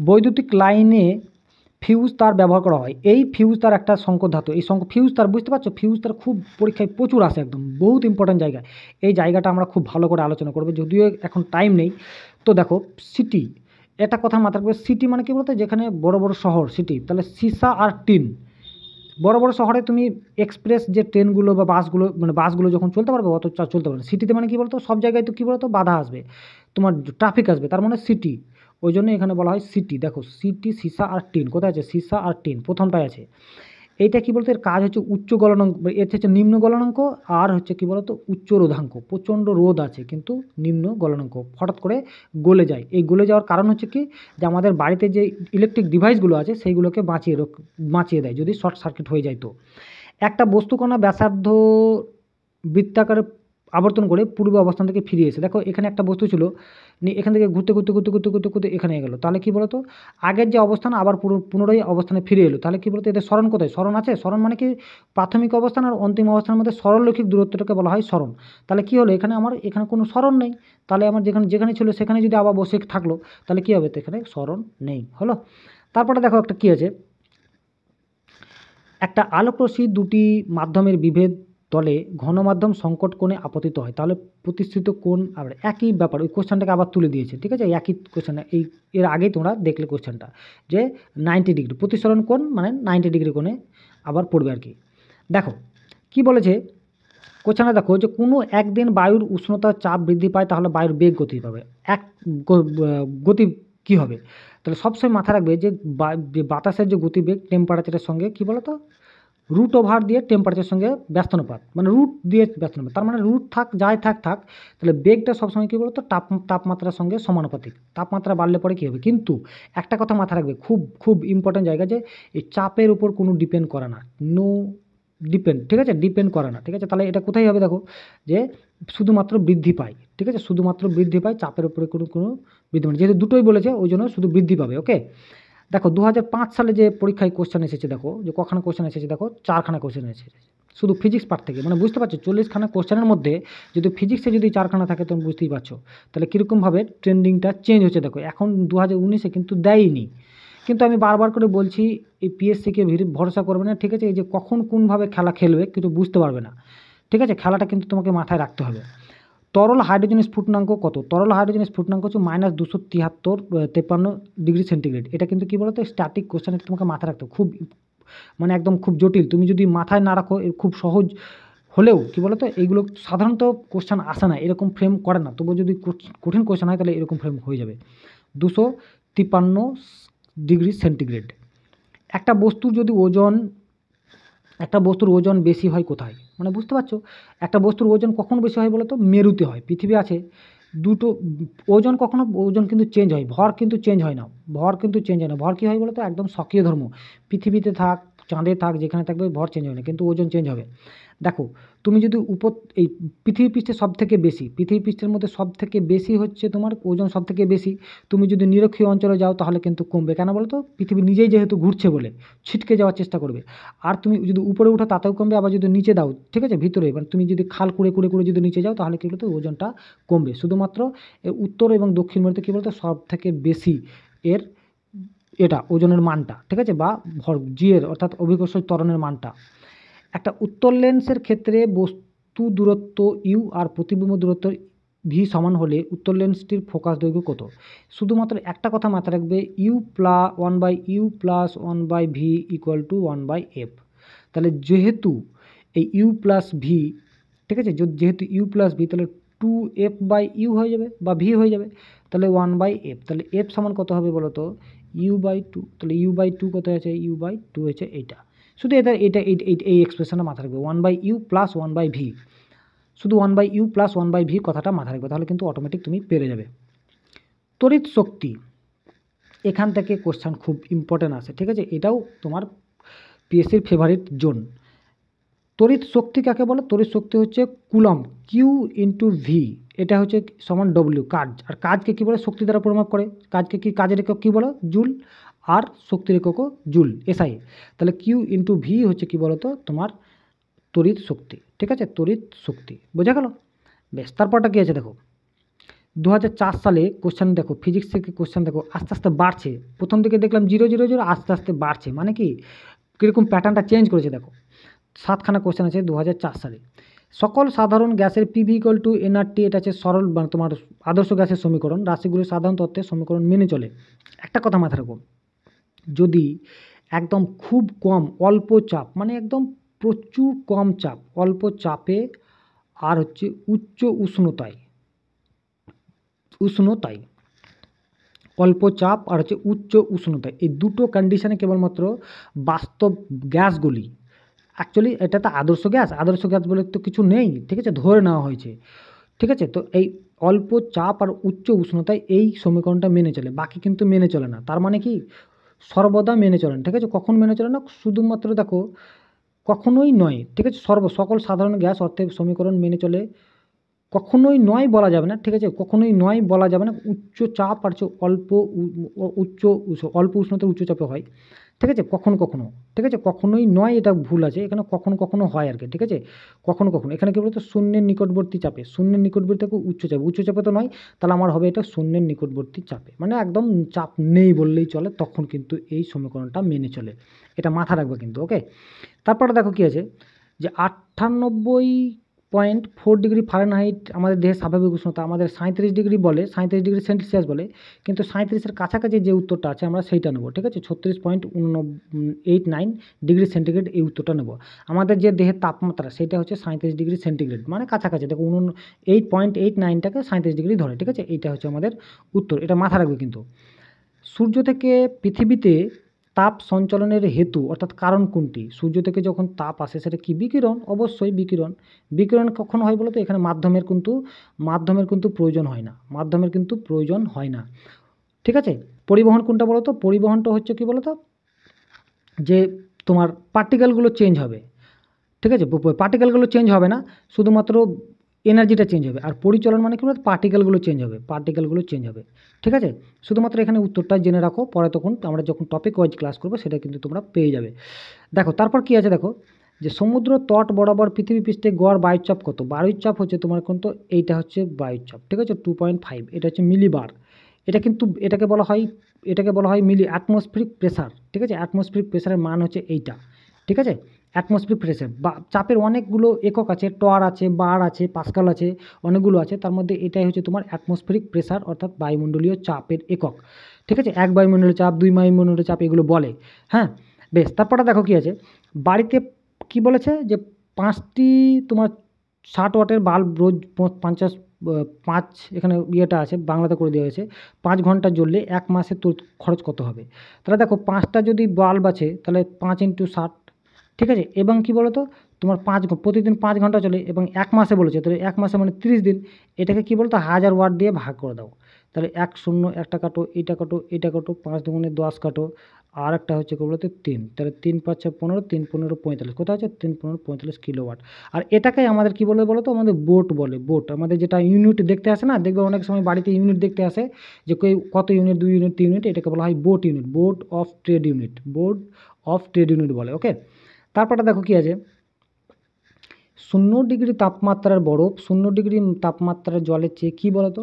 বৈদ্যুতিক লাইনে ফিউজ তার ব্যবহার করা হয় এই ফিউজ তার একটা সংকট ধাতু এই সংক ফিউজ তার বুঝতে পারছো ফিউজ তার খুব পরীক্ষায় প্রচুর আসে একদম বহুত ইম্পর্ট্যান্ট জায়গা এই জায়গাটা আমরা খুব ভালো করে আলোচনা করবো যদিও এখন টাইম নেই তো দেখো সিটি এটা কথা মাথা রাখবে সিটি মানে কী বলতো যেখানে বড় বড় শহর সিটি তাহলে সিসা আর টিন বড় বড় শহরে তুমি এক্সপ্রেস যে ট্রেনগুলো বা বাসগুলো মানে বাসগুলো যখন চলতে পারবে অত চলতে পারবে সিটিতে মানে কী বলতো সব জায়গায় তো কী বলতো বাধা আসবে তোমার ট্রাফিক আসবে তার মানে সিটি ওই জন্য এখানে বলা হয় সিটি দেখো সিটি সিসা আর টিন কোথায় আছে সিসা আর টিন প্রথমটাই আছে এইটা কি বলতে এর কাজ হচ্ছে উচ্চ গলনাঙ্ক এর হচ্ছে নিম্ন গলনাঙ্ক আর হচ্ছে কি বলতো উচ্চ রোধাঙ্ক প্রচণ্ড রোদ আছে কিন্তু নিম্ন গলনাঙ্ক হঠাৎ করে গলে যায় এই গলে যাওয়ার কারণ হচ্ছে কি যে আমাদের বাড়িতে যে ইলেকট্রিক ডিভাইসগুলো আছে সেইগুলোকে বাঁচিয়ে বাঁচিয়ে দেয় যদি শর্ট সার্কিট হয়ে যায় তো একটা বস্তুকণা ব্যাসার্ধ বৃত্তাকারে আবর্তন করে পূর্ব অবস্থান থেকে ফিরে এসে দেখো এখানে একটা বস্তু ছিল নিয়ে এখান থেকে ঘুরতে ঘুরতে ঘুরতে ঘুরতে ঘুরতে ঘুরতে এখানে গেলো তাহলে কী বলতো আগের যে অবস্থান আবার পুনরায় অবস্থানে ফিরে এলো তাহলে কি বলতো এদের স্মরণ কোথায় স্মরণ আছে স্মরণ মানে কি প্রাথমিক অবস্থান আর অন্তিম অবস্থানের মধ্যে সরলরৈখিক দূরত্বটাকে বলা হয় স্মরণ তাহলে কী হলো এখানে আমার এখানে কোনো স্মরণ নেই তাহলে আমার যেখানে যেখানে ছিল সেখানে যদি আবার বসে থাকলো তাহলে কী হবে তো এখানে স্মরণ নেই হলো তারপরে দেখো একটা কী আছে একটা আলোক রশ্মি দুটি মাধ্যমের বিভেদ তলে গণমাধ্যম সংকট কোণে আপতিত হয় তাহলে প্রতিষ্ঠিত কোন আবার একই ব্যাপার ওই কোশ্চেনটাকে আবার তুলে দিয়েছে ঠিক আছে একই কোশ্চেন এই এর আগেই তোমরা দেখলে কোশ্চেনটা যে নাইনটি ডিগ্রি প্রতিসরণ কোণ মানে নাইনটি ডিগ্রি কোণে আবার পড়বে আর কি দেখো কি বলেছে কোশ্চেনে দেখো যে কোনো একদিন বায়ুর উষ্ণতা চাপ বৃদ্ধি পায় তাহলে বায়ুর বেগ গতি পাবে এক গতি কি হবে তাহলে সবসময় মাথা রাখবে যে বাতাসের যে গতিবেগ টেম্পারেচারের সঙ্গে কী বলো তো রুট ওভার দিয়ে টেম্পারেচার সঙ্গে ব্যস্তনুপাত মানে রুট দিয়ে ব্যস্তানুপাত তার মানে রুট থাক যাই থাক থাক তাহলে বেগটা সবসময় কী বলতো তাপ তাপমাত্রার সঙ্গে সমানুপাতিক তাপমাত্রা বাড়লে পরে কী হবে কিন্তু একটা কথা মাথায় রাখবে খুব খুব ইম্পর্ট্যান্ট জায়গা যে এই চাপের উপর কোনো ডিপেন্ড করে না নো ডিপেন্ড ঠিক আছে ডিপেন্ড করে না ঠিক আছে তাহলে এটা কোথায় হবে দেখো যে শুধুমাত্র বৃদ্ধি পায় ঠিক আছে শুধুমাত্র বৃদ্ধি পায় চাপের উপরে কোনো কোনো বৃদ্ধি পায় মানে, যেহেতু দুটোই বলেছে ওই জন্য শুধু বৃদ্ধি পাবে ওকে দেখো দু সালে যে পরীক্ষায় কোশ্চেন এসেছে দেখো যে কখানা কোশ্চেন এসেছে দেখো চারখানা কোশ্চেন এসেছে শুধু ফিজিক্স পার্ট থেকে মানে বুঝতে পারছো চল্লিশখানা কোশ্চেনের মধ্যে যদি ফিজিক্সে যদি চারখানা থাকে তুমি বুঝতেই পারছো তাহলে কীরকমভাবে ট্রেন্ডিংটা চেঞ্জ হচ্ছে দেখো এখন দু হাজার উনিশে কিন্তু দেয়নি কিন্তু আমি বারবার করে বলছি এই পিএসসিকে ভরসা করবে না ঠিক আছে এই যে কখন কোনভাবে খেলা খেলবে কিন্তু বুঝতে পারবে না ঠিক আছে খেলাটা কিন্তু তোমাকে মাথায় রাখতে হবে তরল হাইড্রোজেন স্ফুটনাঙ্ক কত তরল হাইড্রোজেন স্ফুটনাঙ্ক হচ্ছে মাইনাস দুশো তিয়াত্তর তেপান্ন ডিগ্রি সেন্টিগ্রেড এটা কিন্তু কী বলতো স্ট্যাটিক কোয়েশ্চেন এটা তোমাকে মাথায় রাখতে খুব মানে একদম খুব জটিল তুমি যদি মাথায় না রাখো খুব সহজ হলেও কী বলতো এইগুলো সাধারণত কোশ্চেন আসে না এরকম ফ্রেম করে না তবুও যদি কঠিন কোয়েশ্চেন হয় তাহলে এরকম ফ্রেম হয়ে যাবে দুশো তিপ্পান্ন ডিগ্রি সেন্টিগ্রেড একটা বস্তুর যদি ওজন একটা বস্তুর ওজন বেশি হয় কোথায় মানে বুঝতে পারছো একটা বস্তুর ওজন কখন বেশি হয় বলো তো মেরুতে হয় পৃথিবী আছে দুটো ওজন কখনো ওজন কিন্তু চেঞ্জ হয় ভর কিন্তু চেঞ্জ হয় না ভর কিন্তু চেঞ্জ হয় না ভর কী হয় বলো তো একদম সক্রিয় ধর্ম পৃথিবীতে থাক চাঁদে থাক যেখানে থাকবে ভর চেঞ্জ হয় না কিন্তু ওজন চেঞ্জ হবে দেখো তুমি যদি উপ এই পৃথিবী পৃষ্ঠে সবথেকে বেশি পৃথিবী পৃষ্ঠের মধ্যে সবথেকে বেশি হচ্ছে তোমার ওজন সবথেকে বেশি তুমি যদি নিরক্ষীয় অঞ্চলে যাও তাহলে কিন্তু কমবে কেন বলো তো পৃথিবী নিজেই যেহেতু ঘুরছে বলে ছিটকে যাওয়ার চেষ্টা করবে আর তুমি যদি উপরে উঠো তাতেও কমবে আবার যদি নিচে দাও ঠিক আছে ভিতরে মানে তুমি যদি খাল কুড়ে কুড়ে কুড়ে যদি নিচে যাও তাহলে কী বলতো ওজনটা কমবে শুধুমাত্র উত্তর এবং দক্ষিণ ভারতে কী বলতো সব থেকে বেশি এর এটা ওজনের মানটা ঠিক আছে বা ভর জিয়ের অর্থাৎ অভিকর্ষ ত্বরণের মানটা একটা উত্তল লেন্সের ক্ষেত্রে বস্তু দূরত্ব ইউ আর প্রতিবিম্ব দূরত্ব ভি সমান হলে উত্তর লেন্সটির ফোকাস দৈর্ঘ্য কত শুধুমাত্র একটা কথা মাথায় রাখবে U plus one by U plus one by V equal to one by F তাহলে যেহেতু এই ইউ প্লাস ভি ঠিক আছে যেহেতু ইউ প্লাস ভি তাহলে টু এফ বাই ইউ হয়ে যাবে বা ভি হয়ে যাবে তাহলে ওয়ান বাই এফ তাহলে এফ সমান কত হবে বলো তো ইউ বাই টু তাহলে ইউ বাই টু কত আছে ইউ বাই টু হয়েছে এইটা শুধু এদের এটা এই এক্সপ্রেশনটা মাথা রাখবে one by U plus one by V শুধু one by U plus one by V কথাটা মাথা রাখবে তাহলে কিন্তু অটোমেটিক তুমি পেরে যাবে তড়িৎ শক্তি এখান থেকে কোশ্চান খুব ইম্পর্ট্যান্ট আছে ঠিক আছে এটাও তোমার পিএসসির ফেভারিট জোন তড়িৎ শক্তি কাকে বলে তড়িৎ শক্তি হচ্ছে কুলম কিউ ইন্টু ভি এটা হচ্ছে সমান ডব্লিউ কাজ আর কাজকে কী বলে শক্তি দ্বারা পরিমাপ করে কাজকে কি কাজের কী বলে জুল আর শক্তির একক জুল এসআই তাহলে কিউ ইন্টু ভি হচ্ছে কি বলতো তোমার তড়িৎ শক্তি ঠিক আছে তড়িৎ শক্তি বোঝা গেল বেশ তারপরটা কী আছে দেখো দু সালে কোশ্চেন দেখো ফিজিক্স থেকে কোশ্চেন দেখো আস্তে আস্তে বাড়ছে প্রথম দিকে দেখলাম জিরো জিরো জিরো আস্তে আস্তে বাড়ছে মানে কি কীরকম প্যাটার্নটা চেঞ্জ করেছে দেখো সাতখানা কোশ্চেন আছে দু সালে সকল সাধারণ গ্যাসের পিভি ইকল টু এনআরটি এটা আছে সরল মানে তোমার আদর্শ গ্যাসের সমীকরণ রাশিগুলির সাধারণ তত্ত্বের সমীকরণ মেনে চলে একটা কথা মাথায় রাখো যদি একদম খুব কম অল্প চাপ মানে একদম প্রচুর কম চাপ অল্প চাপে আর হচ্ছে উচ্চ উষ্ণতায় উষ্ণতায় অল্প চাপ আর হচ্ছে উচ্চ উষ্ণতায় এই দুটো কন্ডিশনে কেবলমাত্র বাস্তব গ্যাসগুলি অ্যাকচুয়ালি এটা তো আদর্শ গ্যাস আদর্শ গ্যাস বলে তো কিছু নেই ঠিক আছে ধরে নেওয়া হয়েছে ঠিক আছে তো এই অল্প চাপ আর উচ্চ উষ্ণতায় এই সমীকরণটা মেনে চলে বাকি কিন্তু মেনে চলে না তার মানে কি সর্বদা মেনে চলেন ঠিক আছে কখন মেনে চলেন না শুধুমাত্র দেখো কখনোই নয় ঠিক আছে সর্ব সকল সাধারণ গ্যাস অর্থের সমীকরণ মেনে চলে কখনোই নয় বলা যাবে না ঠিক আছে কখনোই নয় বলা যাবে না উচ্চ চাপ আর অল্প উচ্চ অল্প উষ্ণতা উচ্চ চাপে হয় ঠিক আছে কখনো কখনো ঠিক আছে কখনোই নয় এটা ভুল আছে এখানে কখনো কখনো হয় আর কি ঠিক আছে কখনো কখনো এখানে কী বলতো শূন্যের নিকটবর্তী চাপে শূন্যের নিকটবর্তী থেকে উচ্চ চাপে তো নয় তাহলে আমার হবে এটা শূন্যের নিকটবর্তী চাপে মানে একদম চাপ নেই বললেই চলে তখন কিন্তু এই সমীকরণটা মেনে চলে এটা মাথা রাখবে কিন্তু ওকে তারপরে দেখো কী আছে যে আটানব্বই পয়েন্ট ফোর ডিগ্রি ফারেনহাইট আমাদের দেহের স্বাভাবিক উষ্ণতা আমাদের সাঁত্রিশ ডিগ্রি বলে সাঁত্রিশ ডিগ্রি সেলসিয়াস বলে কিন্তু সাঁত্রিশের কাছাকাছি যে উত্তরটা আছে আমরা সেইটা নেবো ঠিক আছে ছত্রিশ point eight nine degree centigrade এই উত্তরটা নেবো আমাদের যে দেহের তাপমাত্রা সেটা হচ্ছে সাঁত্রিশ ডিগ্রি সেন্টিগ্রেড মানে কাছাকাছি দেখো উন এইট পয়েন্ট এইট নাইনটাকে সাঁত্রিশ ডিগ্রি ধরে ঠিক আছে এইটা হচ্ছে আমাদের উত্তর এটা মাথা রাখবে কিন্তু সূর্য থেকে পৃথিবীতে তাপ সঞ্চালনের হেতু অর্থাৎ কারণ কোনটি সূর্য থেকে যখন তাপ আসে সেটা কি বিকিরণ অবশ্যই বিকিরণ বিকিরণ কখন হয় বলতো এখানে মাধ্যমের কিন্তু মাধ্যমের কিন্তু প্রয়োজন হয় না মাধ্যমের কিন্তু প্রয়োজন হয় না ঠিক আছে পরিবহন কোনটা বলো তো পরিবহনটা হচ্ছে কি বলো তো যে তোমার পার্টিকেলগুলো চেঞ্জ হবে ঠিক আছে পার্টিকেলগুলো চেঞ্জ হবে না শুধুমাত্র এনার্জিটা চেঞ্জ হবে আর পরিচলন মানে কি বলতো পার্টিকেলগুলো চেঞ্জ হবে পার্টিকেলগুলো চেঞ্জ হবে ঠিক আছে শুধুমাত্র এখানে উত্তরটা জেনে রাখো পরে তখন আমরা যখন টপিক ওয়াইজ ক্লাস করবো সেটা কিন্তু তোমরা পেয়ে যাবে দেখো তারপর কি আছে দেখো যে সমুদ্র তট বরাবর পৃথিবী পৃষ্ঠে গড় বায়ুচাপ কত বায়ুচাপ হচ্ছে তোমার কিন্তু এইটা হচ্ছে বায়ুচাপ ঠিক আছে টু পয়েন্ট ফাইভ এটা হচ্ছে মিলিবার এটা কিন্তু এটাকে বলা হয় এটাকে বলা হয় মিলি অ্যাটমসফিরিক প্রেসার ঠিক আছে অ্যাটমসফিরিক প্রেসারের মান হচ্ছে এইটা ঠিক আছে অ্যাটমসফিক প্রেশার বা চাপের অনেকগুলো একক আছে টর আছে বার আছে পাসকাল আছে অনেকগুলো আছে তার মধ্যে এটাই হচ্ছে তোমার অ্যাটমসফিরিক প্রেশার অর্থাৎ বায়ুমণ্ডলীয় চাপের একক ঠিক আছে এক বায়ুমণ্ডলীয় চাপ দুই বায়ুমণ্ডলীয় চাপ এগুলো বলে হ্যাঁ বেশ তারপরে দেখো কী আছে বাড়িতে কি বলেছে যে পাঁচটি তোমার ষাট ওয়াটের বাল্ব রোজ পঞ্চাশ পাঁচ এখানে ইয়েটা আছে বাংলাতে করে দেওয়া হয়েছে পাঁচ ঘন্টা জ্বললে এক মাসে তোর খরচ কত হবে তাহলে দেখো পাঁচটা যদি বাল্ব আছে তাহলে পাঁচ ইন্টু ষাট ঠিক আছে এবং কি বলো তো তোমার পাঁচ প্রতিদিন পাঁচ ঘন্টা চলে এবং এক মাসে বলেছে তাহলে এক মাসে মানে তিরিশ দিন এটাকে কি বলতো হাজার ওয়ার্ড দিয়ে ভাগ করে দাও তাহলে এক শূন্য একটা কাটো এটা কাটো এটা কাটো পাঁচ দুগুনে দশ কাটো আর একটা হচ্ছে কি বলতো তিন তাহলে তিন পাঁচ পনেরো তিন পনেরো পঁয়তাল্লিশ কোথায় আছে তিন পনেরো পঁয়তাল্লিশ কিলোওয়াট আর এটাকে আমাদের কী বলে বলো তো আমাদের বোট বলে বোট আমাদের যেটা ইউনিট দেখতে আসে না দেখবে অনেক সময় বাড়িতে ইউনিট দেখতে আসে যে কত ইউনিট দুই ইউনিট তিন ইউনিট এটাকে বলা হয় board unit board of trade unit board of trade unit বলে ওকে তারপরে দেখো কি আছে শূন্য ডিগ্রি তাপমাত্রার বরফ শূন্য ডিগ্রি তাপমাত্রার জলের চেয়ে কী বলতো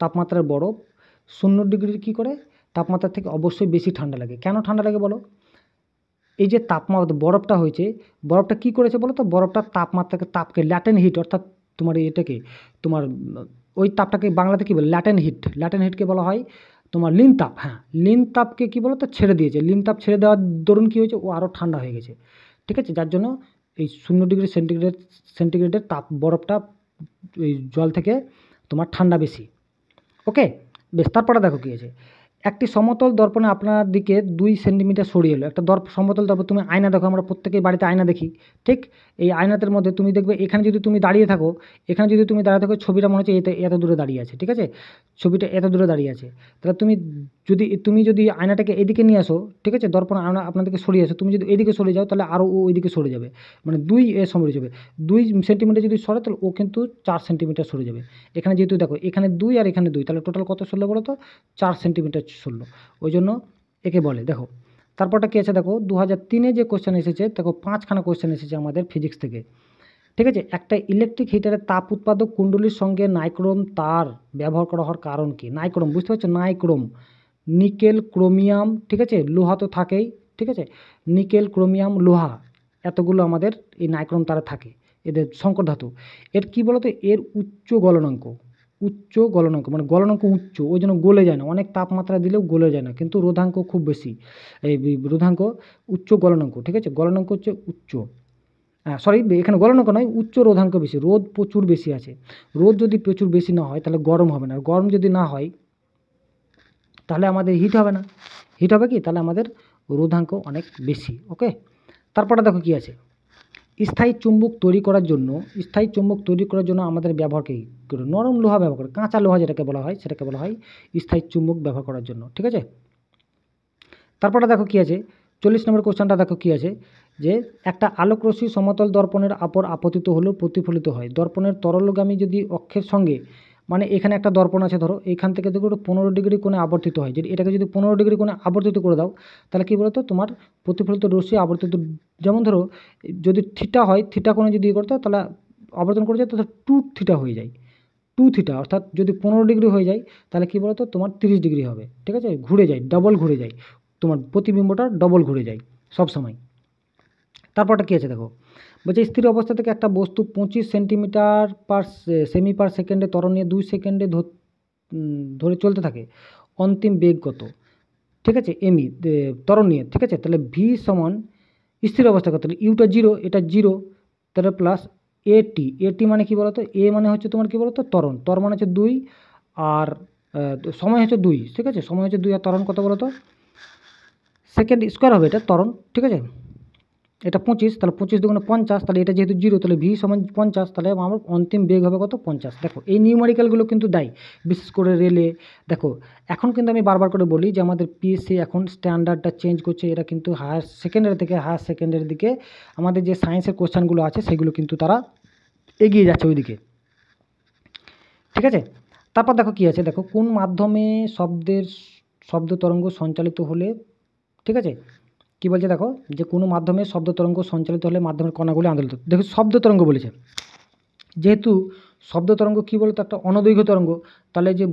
তাপমাত্রার বরফ শূন্য ডিগ্রির কী করে তাপমাত্রা থেকে অবশ্যই বেশি ঠান্ডা লাগে কেন ঠান্ডা লাগে বলো এই যে তাপমাত্রা বরফটা হয়েছে বরফটা কি করেছে বলো তো বরফটা তাপমাত্রাকে তাপকে ল্যাটেন হিট অর্থাৎ তোমার এটাকে তোমার ওই তাপটাকে বাংলাতে কী বলে ল্যাটেন হিট ল্যাটেন হিটকে বলা হয় তোমার লিনতাপ হ্যাঁ লিন তাপকে কী বলো তো ছেড়ে দিয়েছে লিন তাপ ছেড়ে দেওয়ার দরুন কী হয়েছে ও আরও ঠান্ডা হয়ে গেছে ঠিক আছে যার জন্য এই শূন্য ডিগ্রি সেন্টিগ্রেড সেন্টিগ্রেডের তাপ বরফটা এই জল থেকে তোমার ঠান্ডা বেশি ওকে বেশ তারপরে দেখো কী আছে একটি সমতল দর্পণে আপনার দিকে দুই সেন্টিমিটার সরিয়ে এলো একটা দর্প সমতল দর্পণ তুমি আয়না দেখো আমরা প্রত্যেকেই বাড়িতে আয়না দেখি ঠিক এই আয়নাতের মধ্যে তুমি দেখবে এখানে যদি তুমি দাঁড়িয়ে থাকো এখানে যদি তুমি দাঁড়িয়ে থাকো ছবিটা মনে হচ্ছে এতে এত দূরে দাঁড়িয়ে আছে ঠিক আছে ছবিটা এত দূরে দাঁড়িয়ে আছে তাহলে তুমি যদি তুমি যদি আয়নাটাকে এদিকে নিয়ে আসো ঠিক আছে দর্পণ আয়না আপনাদেরকে সরিয়ে আসো তুমি যদি এদিকে সরে যাও তাহলে আরও ও ওইদিকে সরে যাবে মানে দুই এ সরে যাবে দুই সেন্টিমিটার যদি সরে তাহলে ও কিন্তু চার সেন্টিমিটার সরে যাবে এখানে যেহেতু দেখো এখানে দুই আর এখানে দুই তাহলে টোটাল কত সরলে বলো তো চার সেন্টিমিটার ষোলো ওই জন্য একে বলে দেখো তারপরটা কী আছে দেখো দু হাজার তিনে যে কোয়েশ্চেন এসেছে দেখো পাঁচখানা কোয়েশ্চেন এসেছে আমাদের ফিজিক্স থেকে ঠিক আছে একটা ইলেকট্রিক হিটারের তাপ উৎপাদক কুণ্ডলির সঙ্গে নাইক্রোম তার ব্যবহার করা হওয়ার কারণ কি নাইক্রোম বুঝতে পারছো নাইক্রোম নিকেল ক্রোমিয়াম ঠিক আছে লোহা তো থাকেই ঠিক আছে নিকেল ক্রোমিয়াম লোহা এতগুলো আমাদের এই নাইক্রোম তারা থাকে এদের সংকর ধাতু এর কী বলতো এর উচ্চ গলনাঙ্ক উচ্চ গলনাঙ্ক মানে গলনাঙ্ক উচ্চ ওই জন্য গলে যায় না অনেক তাপমাত্রা দিলেও গলে যায় না কিন্তু রোধাঙ্ক খুব বেশি এই রোধাঙ্ক উচ্চ গলনাঙ্ক ঠিক আছে গলনাঙ্ক হচ্ছে উচ্চ হ্যাঁ সরি এখানে গলনাঙ্ক নয় উচ্চ রোধাঙ্ক বেশি রোদ প্রচুর বেশি আছে রোদ যদি প্রচুর বেশি না হয় তাহলে গরম হবে না গরম যদি না হয় তাহলে আমাদের হিট হবে না হিট হবে কি তাহলে আমাদের রোধাঙ্ক অনেক বেশি ওকে তারপরে দেখো কি আছে স্থায়ী চুম্বক তৈরি করার জন্য স্থায়ী চুম্বক তৈরি করার জন্য আমাদের ব্যবহার কী করে নরম লোহা ব্যবহার করে কাঁচা লোহা যেটাকে বলা হয় সেটাকে বলা হয় স্থায়ী চুম্বক ব্যবহার করার জন্য ঠিক আছে তারপরে দেখো কি আছে চল্লিশ নম্বর কোশ্চেনটা দেখো কি আছে যে একটা রশ্মি সমতল দর্পণের আপর আপতিত হলেও প্রতিফলিত হয় দর্পণের তরলগামী যদি অক্ষের সঙ্গে মানে এখানে একটা দর্পণ আছে ধরো এখান থেকে দেখো একটু পনেরো ডিগ্রি কোণে আবর্তিত হয় যদি এটাকে যদি পনেরো ডিগ্রি কোণে আবর্তিত করে দাও তাহলে কী বলতো তোমার প্রতিফলিত রশ্মি আবর্তিত যেমন ধরো যদি থিটা হয় থিটা কোণে যদি ইয়ে করতো তাহলে আবর্তন করে যায় তাহলে টু থিটা হয়ে যায় টু থিটা অর্থাৎ যদি পনেরো ডিগ্রি হয়ে যায় তাহলে কী বলতো তোমার তিরিশ ডিগ্রি হবে ঠিক আছে ঘুরে যায় ডবল ঘুরে যায় তোমার প্রতিবিম্বটা ডবল ঘুরে যায় সব সময় তারপরটা কী আছে দেখো বলছে স্থির অবস্থা থেকে একটা বস্তু পঁচিশ সেন্টিমিটার পার সেমি পার সেকেন্ডে ত্বরণ নিয়ে দুই সেকেন্ডে ধরে চলতে থাকে অন্তিম বেগ কত ঠিক আছে এমই ত্বরণ নিয়ে ঠিক আছে তাহলে ভি সমান স্থির অবস্থা কত তাহলে ইউটা জিরো এটা জিরো তাহলে plus A T A T মানে কি বলতো এ মানে হচ্ছে তোমার কি বলতো ত্বরণ ত্বর মানে হচ্ছে দুই আর সময় হচ্ছে দুই ঠিক আছে সময় হচ্ছে দুই আর ত্বরণ কত বলতো সেকেন্ড স্কোয়ার হবে এটা ত্বরণ ঠিক আছে এটা পঁচিশ তাহলে পঁচিশ দুগুণে পঞ্চাশ তাহলে এটা যেহেতু জিরো তাহলে ভি সমান পঞ্চাশ তাহলে আমার অন্তিম বেগ হবে কত পঞ্চাশ দেখো এই নিউমারিক্যালগুলো কিন্তু দেয় বিশেষ করে রেলে দেখো এখন কিন্তু আমি বারবার করে বলি যে আমাদের পিএসসি এখন স্ট্যান্ডার্ডটা চেঞ্জ করছে এরা কিন্তু হায়ার সেকেন্ডারি থেকে হায়ার সেকেন্ডারি দিকে আমাদের যে সায়েন্সের কোশ্চেনগুলো আছে সেগুলো কিন্তু তারা এগিয়ে যাচ্ছে ওইদিকে ঠিক আছে তারপর দেখো কি আছে দেখো কোন মাধ্যমে শব্দের শব্দ তরঙ্গ সঞ্চালিত হলে ঠিক আছে কি বলছে দেখো যে কোনো মাধ্যমে শব্দ তরঙ্গ সঞ্চালিত হলে মাধ্যমের কণাগুলি আন্দোলিত দেখো শব্দ তরঙ্গ বলেছে যেহেতু শব্দ তরঙ্গ কী বলতো একটা অনদৈর্ঘ্য তরঙ্গ তাহলে যে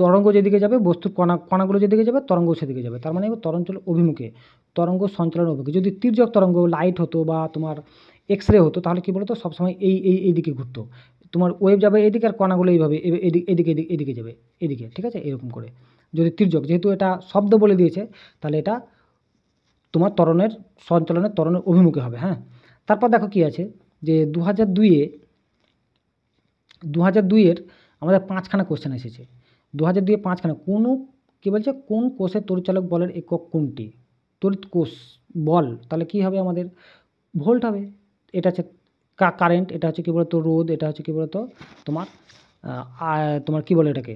তরঙ্গ যেদিকে যাবে বস্তুর কণা কণাগুলো যেদিকে যাবে তরঙ্গ সেদিকে যাবে তার মানে তরঞ্চল অভিমুখে তরঙ্গ সঞ্চালন অভিমুখে যদি তির্যক তরঙ্গ লাইট হতো বা তোমার এক্স রে হতো তাহলে কী বলতো সবসময় এই এই এইদিকে ঘুরতো তোমার ওয়েব যাবে এদিকে আর কণাগুলো এইভাবে এদিকে এদিকে এদিকে যাবে এদিকে ঠিক আছে এরকম করে যদি তীর্যক যেহেতু এটা শব্দ বলে দিয়েছে তাহলে এটা তোমার তরণের সঞ্চালনের তরণের অভিমুখী হবে হ্যাঁ তারপর দেখো কি আছে যে দু হাজার দুইয়ে দু হাজার দুইয়ের আমাদের পাঁচখানা কোশ্চেন এসেছে দু হাজার দুইয়ে পাঁচখানা কোন কী বলছে কোন কোষে তরিচালক বলের একক কোনটি তরিত কোষ বল তাহলে কি হবে আমাদের ভোল্ট হবে এটা হচ্ছে কারেন্ট এটা হচ্ছে কী বলতো রোদ এটা হচ্ছে কী বলতো তোমার তোমার কি বলে এটাকে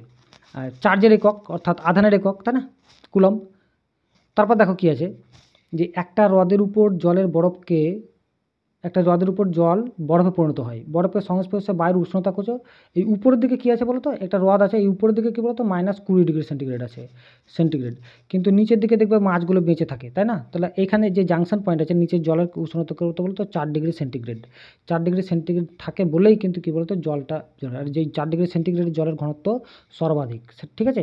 চার্জের একক অর্থাৎ আধানের একক তাই না কুলম তারপর দেখো কী আছে যে একটা হ্রদের উপর জলের বরফকে একটা হ্রদের উপর জল বরফে পরিণত হয় বরফের সংস্পর্শে বায়ুর উষ্ণতা কোচ এই উপরের দিকে কী আছে বলতো একটা হ্রদ আছে এই উপরের দিকে কী বলতো মাইনাস কুড়ি ডিগ্রি সেন্টিগ্রেড আছে সেন্টিগ্রেড কিন্তু নিচের দিকে দেখবে মাছগুলো বেঁচে থাকে তাই না তাহলে এখানে যে জাংশন পয়েন্ট আছে নিচের জলের উষ্ণতা কী বলতো বলতো চার ডিগ্রি সেন্টিগ্রেড চার ডিগ্রি সেন্টিগ্রেড থাকে বলেই কিন্তু কী বলতো জলটা আর যেই চার ডিগ্রি সেন্টিগ্রেড জলের ঘনত্ব সর্বাধিক ঠিক আছে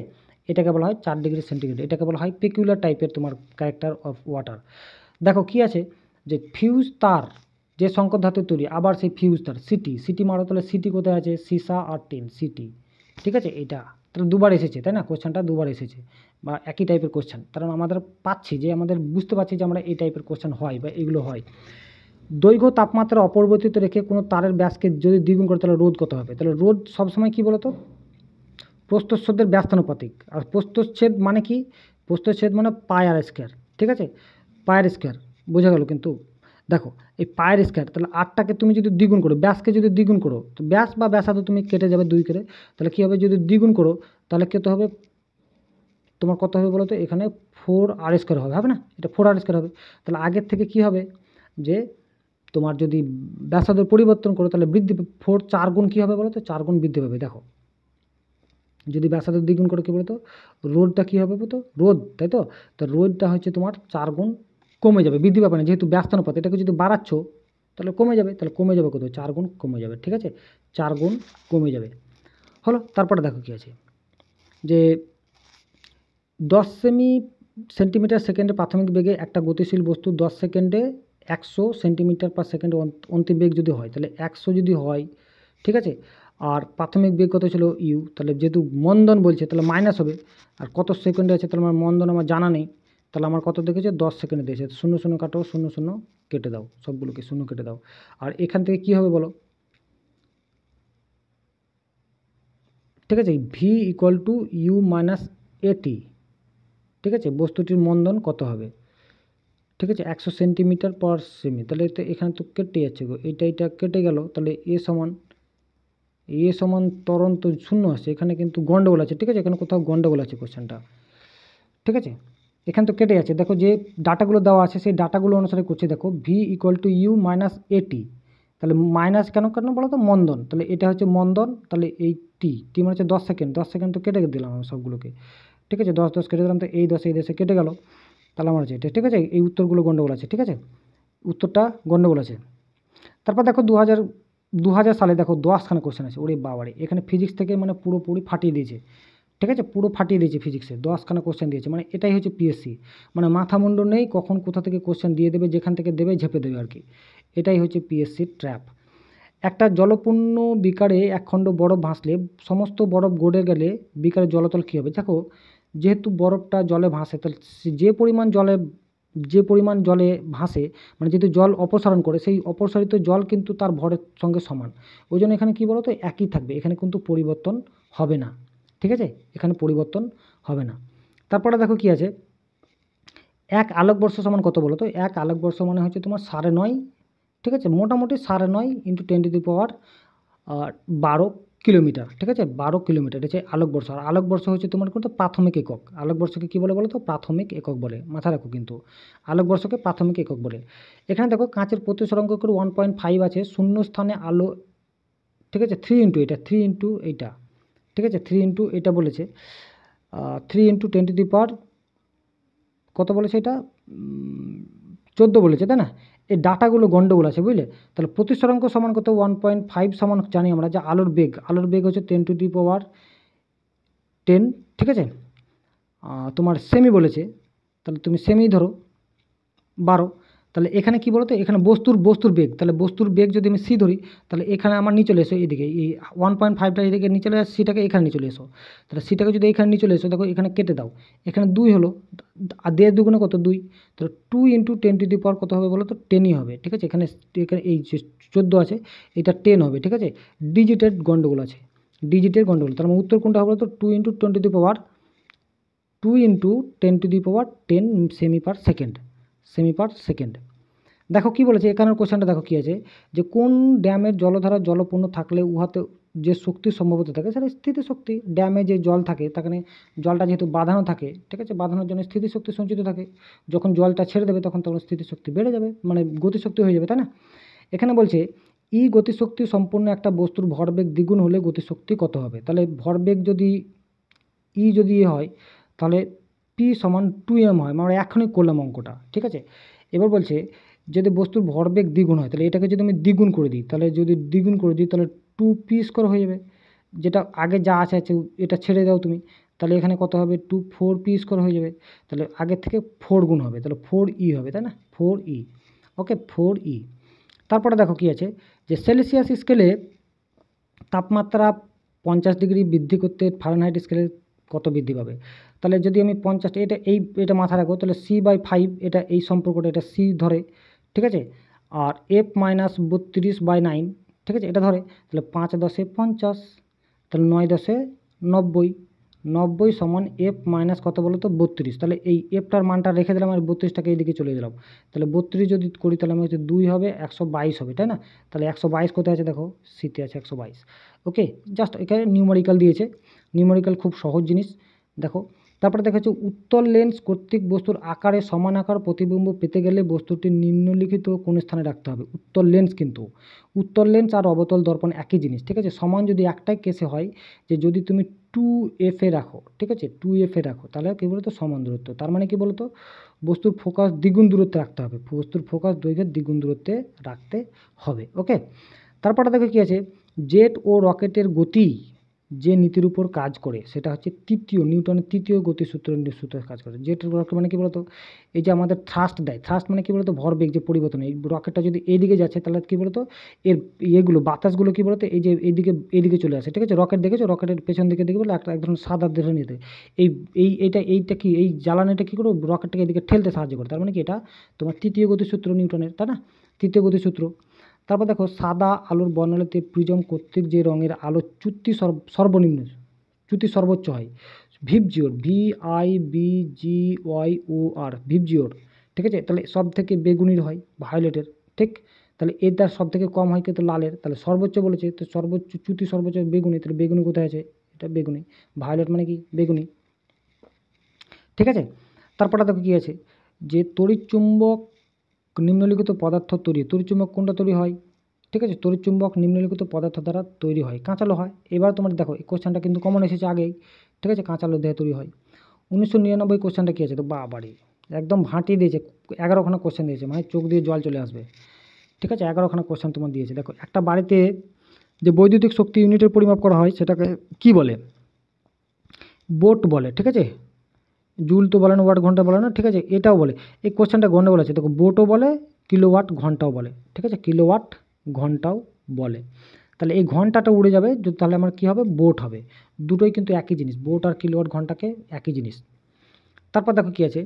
এটাকে বলা হয় চার ডিগ্রি সেন্টিগ্রেড এটাকে বলা হয় পেকুলার টাইপের তোমার ক্যারেক্টার অফ ওয়াটার দেখো কি আছে যে ফিউজ তার যে সংকট ধাতু তৈরি আবার সেই ফিউজ তার সিটি সিটি মারো তাহলে সিটি কোথায় আছে সিসা আর টিন সিটি ঠিক আছে এটা তাহলে দুবার এসেছে তাই না কোশ্চেনটা দুবার এসেছে বা একই টাইপের কোশ্চেন কারণ আমাদের পাচ্ছি যে আমাদের বুঝতে পারছি যে আমরা এই টাইপের কোশ্চেন হয় বা এগুলো হয় দৈর্ঘ্য তাপমাত্রা অপরিবর্তিত রেখে কোনো তারের ব্যাসকে যদি দ্বিগুণ করে তাহলে রোদ কত হবে তাহলে রোদ সবসময় কী বলতো প্রস্তচ্ছেদের ব্যস্তানুপাতিক আর প্রস্তচ্ছেদ মানে কি প্রস্তচ্ছেদ মানে পায়ার স্কোয়ার ঠিক আছে পায়ার স্কোয়ার বোঝা গেল কিন্তু দেখো এই পায়ের স্কোয়ার তাহলে আটটাকে তুমি যদি দ্বিগুণ করো ব্যাসকে যদি দ্বিগুণ করো তো ব্যাস বা ব্যাসার্ধ তুমি কেটে যাবে দুই করে তাহলে কী হবে যদি দ্বিগুণ করো তাহলে কত হবে তোমার কত হবে বলো তো এখানে ফোর আর স্কোয়ার হবে হবে না এটা ফোর আর স্কোয়ার হবে তাহলে আগের থেকে কি হবে যে তোমার যদি ব্যাসার্ধ পরিবর্তন করো তাহলে বৃদ্ধি ফোর চার গুণ কী হবে বলো তো চার গুণ বৃদ্ধি পাবে দেখো যদি ব্যাসার্ধ দ্বিগুণ করো কী বলতো রোদটা কী হবে বলতো রোদ তাই তো তো রোদটা হচ্ছে তোমার চার গুণ কমে যাবে বৃদ্ধি পাবে না যেহেতু ব্যস্তানুপাত এটাকে যদি বাড়াচ্ছ তাহলে কমে যাবে তাহলে কমে যাবে কত চার গুণ কমে যাবে ঠিক আছে চার গুণ কমে যাবে হলো তারপরে দেখো কী আছে যে দশ সেমি সেন্টিমিটার সেকেন্ডে প্রাথমিক বেগে একটা গতিশীল বস্তু দশ সেকেন্ডে একশো সেন্টিমিটার পার অন্তিম বেগ যদি হয় তাহলে একশো যদি হয় ঠিক আছে আর প্রাথমিক বেগ কত ছিল ইউ তাহলে যেহেতু মন্দন বলছে তাহলে মাইনাস হবে আর কত সেকেন্ডে আছে তাহলে আমার মন্দন আমার জানা নেই তাহলে আমার কত দেখেছে দশ সেকেন্ডে দেখেছে শূন্য শূন্য কাটো শূন্য শূন্য কেটে দাও সবগুলোকে শূন্য কেটে দাও আর এখান থেকে কি হবে বলো ঠিক আছে v equal to u minus at ঠিক আছে বস্তুটির মন্দন কত হবে ঠিক আছে একশো সেন্টিমিটার পার সেমি তাহলে এখানে তো কেটে যাচ্ছে গো এটা এটা কেটে গেল তাহলে এ সমান এ সমান তরণ তো শূন্য আছে এখানে কিন্তু গন্ডগোল আছে ঠিক আছে এখানে কোথাও গন্ডগোল আছে কোশ্চেনটা ঠিক আছে এখানে তো কেটে যাচ্ছে দেখো যে ডাটাগুলো দেওয়া আছে সেই ডাটাগুলো অনুসারে করছে দেখো v equal to u minus at তাহলে মাইনাস কেন কেন বলো তো মন্দন তাহলে এটা হচ্ছে মন্দন তাহলে এই টি টি মানে হচ্ছে দশ সেকেন্ড দশ সেকেন্ড তো কেটে দিলাম আমি সবগুলোকে ঠিক আছে দশ দশ কেটে দিলাম তো এই দশে এই দেশে কেটে গেল তাহলে আমার হচ্ছে এটা ঠিক আছে এই উত্তরগুলো গণ্ডগোল আছে ঠিক আছে উত্তরটা গণ্ডগোল আছে তারপর দেখো দু হাজার দু সালে দেখো দশখানা কোশ্চেন আছে ওরে বাবারে এখানে ফিজিক্স থেকে মানে পুরোপুরি ফাটিয়ে দিয়েছে ঠিক আছে পুরো ফাটিয়ে দিয়েছে ফিজিক্সে দশখানা কোশ্চেন দিয়েছে মানে এটাই হচ্ছে পিএসসি মানে মাথা মুন্ডু নেই কখন কোথা থেকে কোশ্চেন দিয়ে দেবে যেখান থেকে দেবে ঝেপে দেবে আর কি এটাই হচ্ছে পিএসসির ট্র্যাপ একটা জলপূর্ণ বিকারে একখণ্ড বরফ ভাসলে সমস্ত বরফ গড়ে গেলে বিকারে জলতল কী হবে দেখো যেহেতু বরফটা জলে ভাসে তাহলে যে পরিমাণ জলে যে পরিমাণ জলে ভাসে মানে যেহেতু জল অপসারণ করে সেই অপসারিত জল কিন্তু তার ভরের সঙ্গে সমান ওই জন্য এখানে কী বলো তো একই থাকবে এখানে কিন্তু পরিবর্তন হবে না ঠিক আছে এখানে পরিবর্তন হবে না তারপরে দেখো কি আছে এক আলোকবর্ষ সমান কত বলো তো এক আলোকবর্ষ মানে হচ্ছে তোমার সাড়ে নয় ঠিক আছে মোটামুটি সাড়ে নয় into ten to the power বারো কিলোমিটার ঠিক আছে বারো কিলোমিটার এটা হচ্ছে আলোকবর্ষ আর আলোকবর্ষ হচ্ছে তোমার কিন্তু প্রাথমিক একক আলোকবর্ষকে কী বলে বলো তো প্রাথমিক একক বলে মাথা রাখো কিন্তু আলোকবর্ষকে প্রাথমিক একক বলে এখানে দেখো কাঁচের প্রতিসরঙ্গ করে ওয়ান পয়েন্ট ফাইভ আছে শূন্য স্থানে আলো ঠিক আছে থ্রি ইন্টু এটা থ্রি ইন্টু এইটা ঠিক আছে থ্রি ইন্টু এটা বলেছে three into twenty the power কত বলেছে এটা চোদ্দো বলেছে তাই না এই ডাটাগুলো গন্ডগোল আছে বুঝলে তাহলে প্রতিসরাঙ্ক সমান কত ওয়ান পয়েন্ট ফাইভ সমান জানি আমরা যে আলোর বেগ আলোর বেগ হচ্ছে ten to the power ten ঠিক আছে তোমার সেমি বলেছে তাহলে তুমি সেমি ধরো বারো তাহলে এখানে কি বলতো এখানে বস্তুর বস্তুর বেগ তাহলে বস্তুর বেগ যদি আমি সি ধরি তাহলে এখানে আমার নিয়ে চলে এসো এদিকে এই ওয়ান পয়েন্ট ফাইভটা এদিকে নিয়ে চলে আসে সিটাকে এখানে নিয়ে চলে এসো তাহলে সিটাকে যদি এখানে নিয়ে চলে এসো দেখো এখানে কেটে দাও এখানে দুই হলো আর দেড় দুগুণে কত দুই তাহলে two into ten to the power কত হবে বলো তো টেনই হবে ঠিক আছে এখানে এখানে এই যে চোদ্দো আছে এটা টেন হবে ঠিক আছে ডিজিটের গন্ডগোল আছে ডিজিটের গন্ডগোল তার মানে উত্তর কোনটা হবে তো two into twenty the power two into ten to the power ten semi per second semi per second দেখো কি বলেছে এখানের কোশ্চেনটা দেখো কী আছে যে কোন ড্যামের জলধারা জলপূর্ণ থাকলে উহাতে যে শক্তি সম্ভবত থাকে সেটা স্থিতিশক্তি ড্যামে যে জল থাকে তাখানে জলটা যেহেতু বাঁধানো থাকে ঠিক আছে বাঁধানোর জন্য স্থিতিশক্তি সঞ্চিত থাকে যখন জলটা ছেড়ে দেবে তখন তখন স্থিতিশক্তি বেড়ে যাবে মানে গতিশক্তি হয়ে যাবে তাই না এখানে বলছে ই গতিশক্তি সম্পূর্ণ একটা বস্তুর ভরবেগ দ্বিগুণ হলে গতিশক্তি কত হবে তাহলে ভরবেগ যদি ই যদি হয় তাহলে পি সমান টু এম হয় মানে এখনই করলাম অঙ্কটা ঠিক আছে এবার বলছে যদি বস্তুর ভরবেগ দ্বিগুণ হয় তাহলে এটাকে যদি আমি দ্বিগুণ করে দিই তাহলে যদি দ্বিগুণ করে দিই তাহলে টু পি স্কোয়ার হয়ে যাবে যেটা আগে যা আছে আছে এটা ছেড়ে দাও তুমি তাহলে এখানে কত হবে টু ফোর পি স্কোয়ার হয়ে যাবে তাহলে আগের থেকে ফোর গুণ হবে তাহলে ফোর ই e হবে তাই না four e okay four e তারপরে দেখো কি আছে যে সেলসিয়াস স্কেলে তাপমাত্রা পঞ্চাশ ডিগ্রি বৃদ্ধি করতে ফারেনহাইট স্কেলে কত বৃদ্ধি পাবে তাহলে যদি আমি পঞ্চাশটা এটা এই এটা মাথায় রাখো তাহলে সি বাই ফাইভ এটা এই সম্পর্কটা এটা সি ধরে ঠিক আছে আর এফ মাইনাস বত্রিশ বাই নাইন ঠিক আছে এটা ধরে তাহলে পাঁচ দশে পঞ্চাশ তাহলে নয় দশে নব্বই নব্বই সমান এফ মাইনাস কত বলো তো বত্রিশ তাহলে এই এফটার মানটা রেখে দিলাম আর বত্রিশটাকে এইদিকে চলে দিলাম তাহলে বত্রিশ যদি করি তাহলে আমি হচ্ছে দুই হবে একশো বাইশ হবে তাই না তাহলে একশো বাইশ কোথায় আছে দেখো সিতে আছে একশো বাইশ ওকে জাস্ট এখানে নিউমারিক্যাল দিয়েছে নিউমারিক্যাল খুব সহজ জিনিস দেখো তারপরে দেখা যাচ্ছে উত্তল লেন্স কর্তৃক বস্তুর আকারে সমান আকার প্রতিবিম্ব পেতে গেলে বস্তুটি নিম্নলিখিত কোন স্থানে রাখতে হবে উত্তল লেন্স কিন্তু উত্তল লেন্স আর অবতল দর্পণ একই জিনিস ঠিক আছে সমান যদি একটাই কেসে হয় যে যদি তুমি টু এফে রাখো ঠিক আছে টু এফে রাখো তাহলে কী বলতো সমান দূরত্ব তার মানে কী বলতো বস্তুর ফোকাস দ্বিগুণ দূরত্বে রাখতে হবে বস্তুর ফোকাস দৈর্ঘ্যের দ্বিগুণ দূরত্বে রাখতে হবে ওকে তারপরে দেখো কী আছে জেট ও রকেটের গতি যে নীতির উপর কাজ করে সেটা হচ্ছে তৃতীয় নিউটনের তৃতীয় গতিসূত্র সূত্রে কাজ করে যেটা রকেট মানে কী বলতো এই যে আমাদের থ্রাস্ট দেয় থ্রাস্ট মানে কী বলতো ভরবেগ যে পরিবর্তন এই রকেটটা যদি এইদিকে যাচ্ছে তাহলে কী বলতো এর ইয়েগুলো বাতাসগুলো কী বলতো এই যে এইদিকে এইদিকে চলে আসে ঠিক আছে রকেট দেখেছো রকেটের পেছন দিকে দেখবে একটা এক ধরনের সাদা দেহ নিতে এই এই এইটা এইটা কি এই জ্বালানিটা কী করো রকেটটাকে এদিকে ঠেলতে সাহায্য করে তার মানে কি এটা তোমার তৃতীয় গতিসূত্র নিউটনের তাই না তৃতীয় গতিসূত্র তারপর দেখো সাদা আলোর বর্ণালীতে প্রিজম কর্তৃক যে রঙের আলো চ্যুতি সর্বনিম্ন চ্যুতি সর্বোচ্চ হয় জিওর V I B G Y O R জিওর ঠিক আছে তাহলে সব থেকে বেগুনির হয় ভায়োলেটের ঠিক তাহলে এর দ্বার সব থেকে কম হয় কিন্তু লালের তাহলে সর্বোচ্চ বলেছে তো সর্বোচ্চ চ্যুতি সর্বোচ্চ বেগুনি তাহলে বেগুনি কোথায় আছে এটা বেগুনি ভায়োলেট মানে কি বেগুনি ঠিক আছে তারপরে দেখো কী আছে যে তড়িৎ চুম্বক নিম্নলিখিত পদার্থ তৈরি তরিচুম্বক কোনটা তৈরি হয় ঠিক আছে তরিচুম্বক নিম্নলিখিত পদার্থ দ্বারা তৈরি হয় কাঁচালো হয় এবার তোমার দেখো এই কোশ্চেনটা কিন্তু কমন এসেছে আগেই ঠিক আছে কাঁচালো দেহে তৈরি হয় উনিশশো নিরানব্বই কোশ্চেনটা কী আছে তো বাড়ি একদম ভাঁটি দিয়েছে এগারোখানা কোশ্চেন দিয়েছে মানে চোখ দিয়ে জল চলে আসবে ঠিক আছে এগারোখানা কোশ্চেন তোমার দিয়েছে দেখো একটা বাড়িতে যে বৈদ্যুতিক শক্তি ইউনিটের পরিমাপ করা হয় সেটাকে কি বলে বোট বলে ঠিক আছে জুল তো বলে না ওয়াট ঘন্টা বলে না ঠিক আছে এটাও বলে এই কোশ্চেনটা গন্ডগোল আছে দেখো বোটও বলে কিলোওয়াট ঘন্টাও বলে ঠিক আছে কিলোওয়াট ঘন্টাও বলে তাহলে এই ঘন্টাটা উড়ে যাবে তাহলে আমার কি হবে বোট হবে দুটোই কিন্তু একই জিনিস বোট আর কিলোওয়াট ঘন্টাকে একই জিনিস তারপর দেখো কী আছে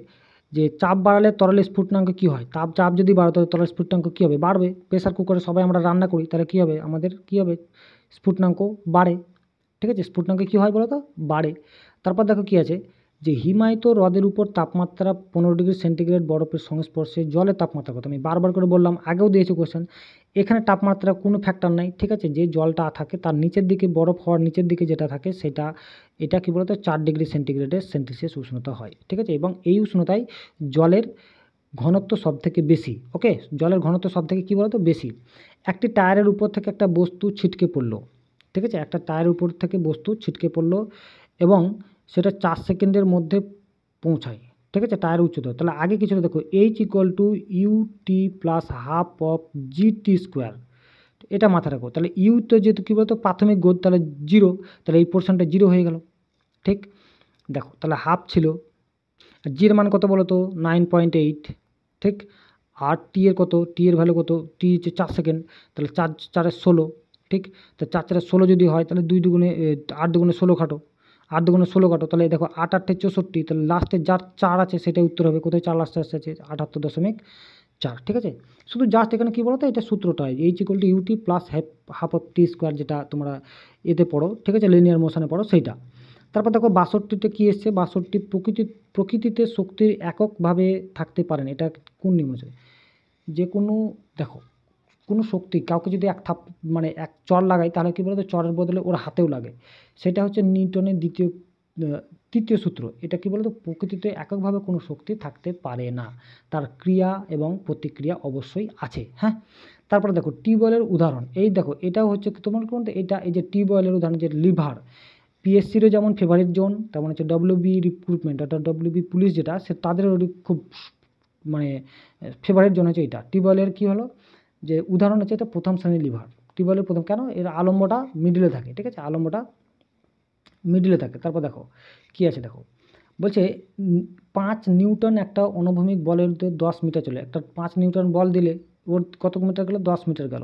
যে চাপ বাড়ালে তরল স্ফুটনাঙ্ক কী হয় তাপ চাপ যদি বাড়াতে তাহলে তরল স্ফুটনাঙ্ক কী হবে বাড়বে প্রেশার কুকারে সবাই আমরা রান্না করি তাহলে কী হবে আমাদের কী হবে স্ফুটনাঙ্ক বাড়ে ঠিক আছে স্ফুটনাঙ্ক কী হয় বলো তো বাড়ে তারপর দেখো কী আছে যে হিমায়িত হ্রদের উপর তাপমাত্রা পনেরো ডিগ্রি সেন্টিগ্রেড বরফের সংস্পর্শে জলের তাপমাত্রা কত আমি বারবার করে বললাম আগেও দিয়েছি কোশ্চেন এখানে তাপমাত্রা কোনো ফ্যাক্টর নাই ঠিক আছে যে জলটা থাকে তার নিচের দিকে বরফ হওয়ার নিচের দিকে যেটা থাকে সেটা এটা কী বলতো চার ডিগ্রি সেন্টিগ্রেডের সেন্টিসিয়াস উষ্ণতা হয় ঠিক আছে এবং এই উষ্ণতায় জলের ঘনত্ব সব থেকে বেশি ওকে জলের ঘনত্ব সব থেকে কী বলতো বেশি একটি টায়ারের উপর থেকে একটা বস্তু ছিটকে পড়লো ঠিক আছে একটা টায়ারের উপর থেকে বস্তু ছিটকে পড়লো এবং সেটা চার সেকেন্ডের মধ্যে পৌঁছায় ঠিক আছে টায়ার উচ্চতা তাহলে আগে কিছুটা দেখো H equal to ut plus half of gt square এটা মাথায় রাখো তাহলে ইউ তো যেহেতু কী বলতো প্রাথমিক গোদ তাহলে জিরো তাহলে এই পোর্শনটা জিরো হয়ে গেল ঠিক দেখো তাহলে হাফ ছিল জির মান কত বলো তো নাইন পয়েন্ট এইট ঠিক আর টি এর কত টি এর ভ্যালু কত টি হচ্ছে চার সেকেন্ড তাহলে চার চারের ষোলো ঠিক তা চার চারের ষোলো যদি হয় তাহলে দুই দুগুণে আট দুগুণে ষোলো খাটো আট দুগুণে ষোলো কাটো তাহলে দেখো আট আটে চৌষট্টি তাহলে লাস্টে যার চার আছে সেটাই উত্তর হবে কোথায় চার লাস্টে আসতে আছে আটাত্তর দশমিক চার ঠিক আছে শুধু জাস্ট এখানে কী বলো তো এটা সূত্রটা হয় h equal to ut plus half half of t square যেটা তোমরা এতে পড়ো ঠিক আছে লিনিয়ার মোশনে পড়ো সেইটা তারপর দেখো বাষট্টিতে কী এসছে বাষট্টি প্রকৃতি প্রকৃতিতে শক্তির এককভাবে থাকতে পারেন এটা কোন নিয়ম আছে যে কোনো দেখো কোনো শক্তি কাউকে যদি এক থাপ মানে এক চর লাগাই তাহলে কী বলতো চরের বদলে ওর হাতেও লাগে সেটা হচ্ছে নিউটনের দ্বিতীয় তৃতীয় সূত্র এটা কী বলতো প্রকৃতিতে এককভাবে কোনো শক্তি থাকতে পারে না তার ক্রিয়া এবং প্রতিক্রিয়া অবশ্যই আছে হ্যাঁ তারপরে দেখো টিউবওয়েলের উদাহরণ এই দেখো এটাও হচ্ছে তোমার কোন এটা এই যে টিউবওয়েলের উদাহরণ যে লিভার পিএসসিরও যেমন ফেভারিট জোন তেমন হচ্ছে ডব্লিউবি রিক্রুটমেন্ট অর্থাৎ ডব্লিউবি পুলিশ যেটা সে তাদেরও খুব মানে ফেভারিট জোন হচ্ছে এটা টিউবওয়েলের কী হলো যে উদাহরণ হচ্ছে এটা প্রথম শ্রেণীর লিভার টিউবওয়েলের প্রথম কেন এর আলম্বটা মিডিলে থাকে ঠিক আছে আলম্বটা মিডিলে থাকে তারপর দেখো কি আছে দেখো বলছে পাঁচ নিউটন একটা অনুভূমিক বলের মধ্যে দশ মিটার চলে একটা পাঁচ নিউটন বল দিলে ওর কত মিটার গেলো দশ মিটার গেল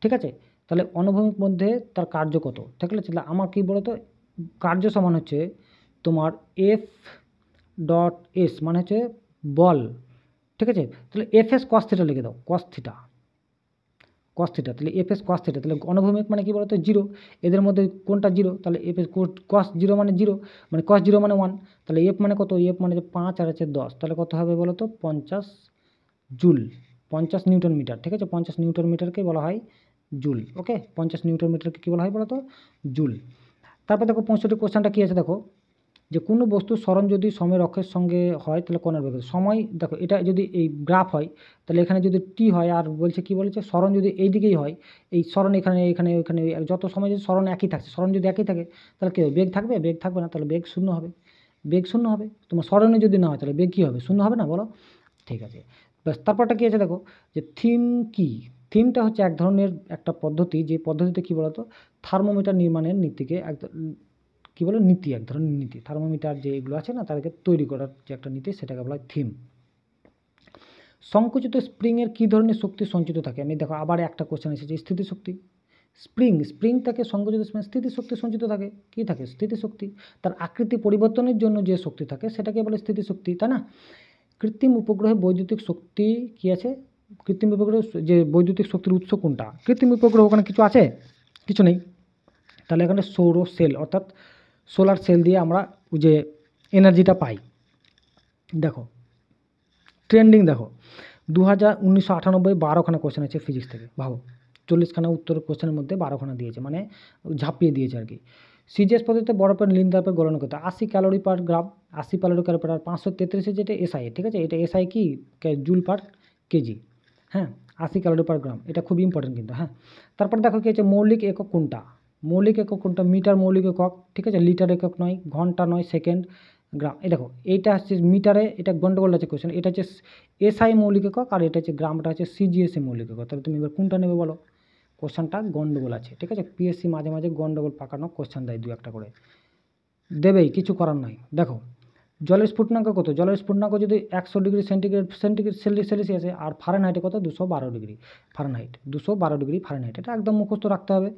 ঠিক আছে তাহলে অনুভূমিক মধ্যে তার কার্য কত থাকলে তাহলে আমার কী বলতো কার্য সমান হচ্ছে তোমার এফ ডট এস মানে হচ্ছে বল ঠিক আছে তাহলে এফ এস কস্থিটা লিখে দাও কস্থিটা কস থিটা তাহলে এফ এস কস থিটা তাহলে অনুভূমিক মানে কী বলতো জিরো এদের মধ্যে কোনটা জিরো তাহলে এফ এস কস জিরো মানে জিরো মানে কস জিরো মানে ওয়ান তাহলে এফ মানে কত এফ মানে পাঁচ আর হচ্ছে দশ তাহলে কত হবে বলো তো পঞ্চাশ জুল পঞ্চাশ নিউটন মিটার ঠিক আছে পঞ্চাশ নিউটন মিটারকে বলা হয় জুল ওকে পঞ্চাশ নিউটন মিটারকে কী বলা হয় বলো তো জুল তারপর দেখো পঁয়ষট্টি কোশ্চানটা কী আছে দেখো যে কোনো বস্তু স্মরণ যদি সময়ের অক্ষের সঙ্গে হয় তাহলে কোণের বেগ সময় দেখো এটা যদি এই গ্রাফ হয় তাহলে এখানে যদি টি হয় আর বলছে কি বলেছে স্মরণ যদি এই দিকেই হয় এই স্মরণ এখানে এখানে ওইখানে যত সময় যদি স্মরণ একই থাকছে স্মরণ যদি একই থাকে তাহলে কী হবে বেগ থাকবে বেগ থাকবে না তাহলে বেগ শূন্য হবে বেগ শূন্য হবে তোমার স্মরণে যদি না হয় তাহলে বেগ কী হবে শূন্য হবে না বলো ঠিক আছে ব্যাস তারপরটা কী আছে দেখো যে থিম কি থিমটা হচ্ছে এক ধরনের একটা পদ্ধতি যে পদ্ধতিতে কী বলতো থার্মোমিটার নির্মাণের নীতিকে এক কী বলে নীতি এক ধরনের নীতি থার্মোমিটার যে এগুলো আছে না তাদেরকে তৈরি করার যে একটা নীতি সেটাকে বলা হয় থিম সংকুচিত স্প্রিংয়ের কী ধরনের শক্তি সঞ্চিত থাকে আমি দেখো আবার একটা কোশ্চেন এসেছে স্থিতিশক্তি স্প্রিং স্প্রিং থাকে সংকুচিত স্থিতিশক্তি সঞ্চিত থাকে কী থাকে স্থিতিশক্তি তার আকৃতি পরিবর্তনের জন্য যে শক্তি থাকে সেটাকে বলে স্থিতিশক্তি তাই না কৃত্রিম উপগ্রহে বৈদ্যুতিক শক্তি কী আছে কৃত্রিম উপগ্রহ যে বৈদ্যুতিক শক্তির উৎস কোনটা কৃত্রিম উপগ্রহ ওখানে কিছু আছে কিছু নেই তাহলে এখানে সৌর সেল অর্থাৎ সোলার সেল দিয়ে আমরা যে এনার্জিটা পাই দেখো ট্রেন্ডিং দেখো দু হাজার উনিশশো আটানব্বই বারোখানা কোশ্চেন আছে ফিজিক্স থেকে ভাবো চল্লিশখানা উত্তর কোশ্চেনের মধ্যে বারোখানা দিয়েছে মানে ঝাঁপিয়ে দিয়েছে আর কি সিজিএস পদ্ধতিতে বরফের লিন দ্রাপের গলন করতে আশি ক্যালোরি পার গ্রাম আশি ক্যালোরি ক্যালোরি পার পাঁচশো তেত্রিশে যেটা এসআই ঠিক আছে এটা এসআই কি জুল পার কেজি হ্যাঁ আশি ক্যালোরি পার গ্রাম এটা খুব ইম্পর্টেন্ট কিন্তু হ্যাঁ তারপর দেখো কি হচ্ছে মৌলিক একক কোনটা মৌলিক একক কোনটা মিটার মৌলিক একক ঠিক আছে লিটার একক নয় ঘন্টা নয় সেকেন্ড গ্রাম এই দেখো এইটা হচ্ছে মিটারে এটা গন্ডগোল আছে কোয়েশ্চেন এটা হচ্ছে এসআই মৌলিক একক আর এটা হচ্ছে গ্রামটা হচ্ছে সিজিএসএ e মৌলিক একক তাহলে তুমি এবার কোনটা নেবে বলো কোয়েশ্চেনটা গন্ডগোল আছে ঠিক আছে পিএসসি মাঝে মাঝে গন্ডগোল পাকানো কোয়েশ্চেন দেয় দু একটা করে দেবেই কিছু করার নাই দেখো জলের স্ফুটনাঙ্ক কত জলের স্ফুটনাঙ্ক যদি একশো ডিগ্রি সেন্টিগ্রেড সেন্টিগ্রেড সেলসিয়াসে আর ফারেনহাইটে কত দুশো বারো ডিগ্রি ফারেনহাইট দুশো বারো ডিগ্রি ফারেনহাইট এটা একদম মুখস্থ রাখতে হবে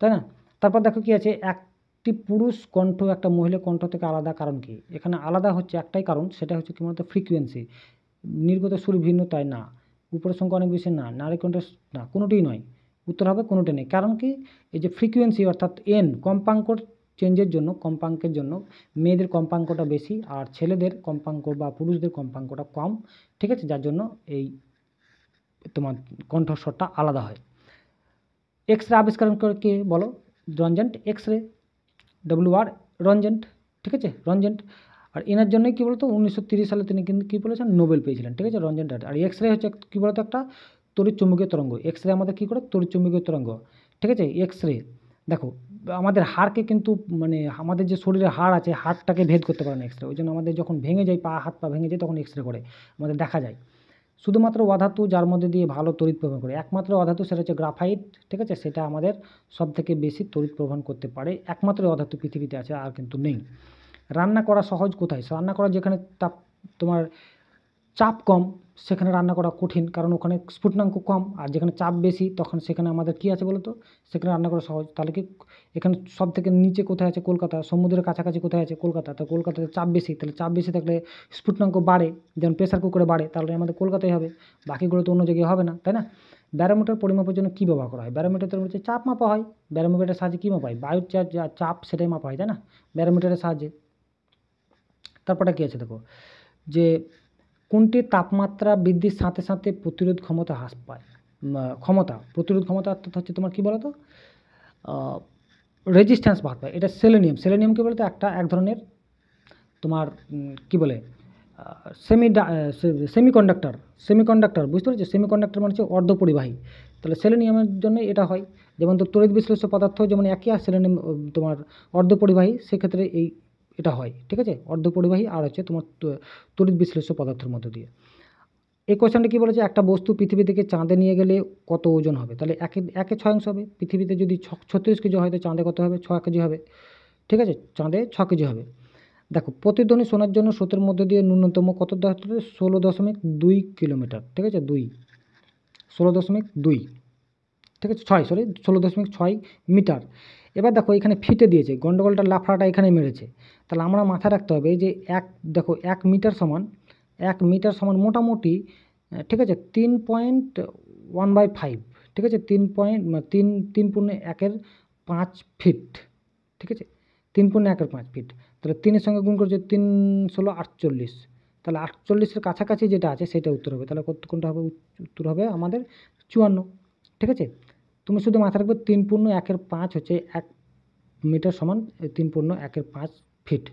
তাই না তারপর দেখো কি আছে একটি পুরুষ কণ্ঠ একটা মহিলা কণ্ঠ থেকে আলাদা কারণ কি এখানে আলাদা হচ্ছে একটাই কারণ সেটা হচ্ছে কি মূলত ফ্রিকুয়েন্সি নির্গত সুর ভিন্ন তাই না উপরের সংখ্যা অনেক বেশি না নারী কণ্ঠ না কোনোটিই নয় উত্তর হবে কোনোটি নেই কারণ কি এই যে ফ্রিকুয়েন্সি অর্থাৎ এন কম্পাঙ্কর চেঞ্জের জন্য কম্পাঙ্কের জন্য মেয়েদের কম্পাঙ্কটা বেশি আর ছেলেদের কম্পাঙ্ক বা পুরুষদের কম্পাঙ্কটা কম ঠিক আছে যার জন্য এই তোমার কণ্ঠস্বরটা আলাদা হয় এক্সরে আবিষ্কার করে কে বলো রঞ্জেন্ট এক্স রে ডব্লিউ আর রঞ্জেন্ট ঠিক আছে রঞ্জেন্ট আর এনার জন্যই কী বলতো উনিশশো সালে তিনি কিন্তু কী বলেছেন নোবেল পেয়েছিলেন ঠিক আছে রঞ্জেন্ট আর এক্স রে হচ্ছে কী বলতো একটা চুম্বকীয় তরঙ্গ এক্স রে আমাদের কী করে তড়িৎচুম্বকীয় তরঙ্গ ঠিক আছে এক্স রে দেখো আমাদের হাড়কে কিন্তু মানে আমাদের যে শরীরে হাড় আছে হাড়টাকে ভেদ করতে পারে না এক্স রে ওই জন্য আমাদের যখন ভেঙে যায় পা হাত পা ভেঙে যায় তখন এক্স রে করে আমাদের দেখা যায় শুধুমাত্র অধাতু যার মধ্যে দিয়ে ভালো তড়িৎ প্রবাহ করে একমাত্র অধাতু সেটা হচ্ছে গ্রাফাইট ঠিক আছে সেটা আমাদের সবথেকে বেশি তড়িৎ প্রবাহ করতে পারে একমাত্র অধাতু পৃথিবীতে আছে আর কিন্তু নেই রান্না করা সহজ কোথায় রান্না করা যেখানে তাপ তোমার চাপ কম সেখানে রান্না করা কঠিন কারণ ওখানে স্ফুটনাঙ্ক কম আর যেখানে চাপ বেশি তখন সেখানে আমাদের কি আছে বলো তো সেখানে রান্না করা সহজ তাহলে কি এখানে সব থেকে নিচে কোথায় আছে কলকাতা সমুদ্রের কাছাকাছি কোথায় আছে কলকাতা তো কলকাতাতে চাপ বেশি তাহলে চাপ বেশি থাকলে স্ফুটনাঙ্ক বাড়ে যেমন প্রেশার কুকারে বাড়ে তাহলে আমাদের কলকাতায় হবে বাকিগুলো তো অন্য জায়গায় হবে না তাই না ব্যারোমিটার পরিমাপের জন্য কী ব্যবহার করা হয় ব্যারোমিটার হচ্ছে চাপ মাপা হয় ব্যারোমিটারের সাহায্যে কী মাপা হয় বায়ুর যা চাপ সেটাই মাপা হয় তাই না ব্যারোমিটারের সাহায্যে তারপরে কী আছে দেখো যে কোনটি তাপমাত্রা বৃদ্ধির সাথে সাথে প্রতিরোধ ক্ষমতা হ্রাস পায় ক্ষমতা প্রতিরোধ ক্ষমতা হচ্ছে তোমার কী বলো তো রেজিস্ট্যান্স বাদ এটা সেলেনিয়াম সেলেনিয়ামকে বলতে একটা এক ধরনের তোমার কি বলে সেমি সেমিকন্ডাক্টর সেমিকন্ডাক্টর বুঝতে পেরেছো সেমিকন্ডাক্টর মানে হচ্ছে অর্ধপরিবাহী তাহলে সেলেনিয়ামের জন্যই এটা হয় যেমন তো তড়িৎ বিশ্লেষ্য পদার্থ যেমন একই আর সেলেনিয়াম তোমার অর্ধপরিবাহী সেক্ষেত্রে এই এটা হয় ঠিক আছে অর্ধপরিবাহী আর হচ্ছে তোমার তড়িৎ বিশ্লেষ্য পদার্থের মধ্য দিয়ে এই কোয়েশ্চেনটা কী বলেছে একটা বস্তু পৃথিবী থেকে চাঁদে নিয়ে গেলে কত ওজন হবে তাহলে একে একে ছয় অংশ হবে পৃথিবীতে যদি ছ ছত্রিশ কেজি হয় তো চাঁদে কত হবে ছ কেজি হবে ঠিক আছে চাঁদে ছ কেজি হবে দেখো প্রতিধ্বনি শোনার জন্য স্রোতের মধ্যে দিয়ে ন্যূনতম কত ষোলো দশমিক দুই কিলোমিটার ঠিক আছে দুই ষোলো দশমিক দুই ঠিক আছে ছয় সরি ষোলো দশমিক ছয় মিটার এবার দেখো এখানে ফিটে দিয়েছে গন্ডগোলটা লাফড়াটা এখানে মেরেছে তাহলে আমরা মাথায় রাখতে হবে যে এক দেখো এক মিটার সমান এক মিটার সমান মোটামুটি ঠিক আছে তিন পয়েন্ট ওয়ান বাই ফাইভ ঠিক আছে তিন পয়েন্ট মানে তিন তিন পূর্ণ একের পাঁচ ফিট ঠিক আছে তিন পূর্ণ একের পাঁচ ফিট তাহলে তিনের সঙ্গে গুণ করছে তিন ষোলো আটচল্লিশ তাহলে আটচল্লিশের কাছাকাছি যেটা আছে সেটা উত্তর হবে তাহলে কত কোনটা হবে উত্তর হবে আমাদের চুয়ান্ন ঠিক আছে তুমি শুধু মাথায় রাখবে তিন পূর্ণ একের পাঁচ হচ্ছে এক মিটার সমান তিন পূর্ণ একের পাঁচ ফিট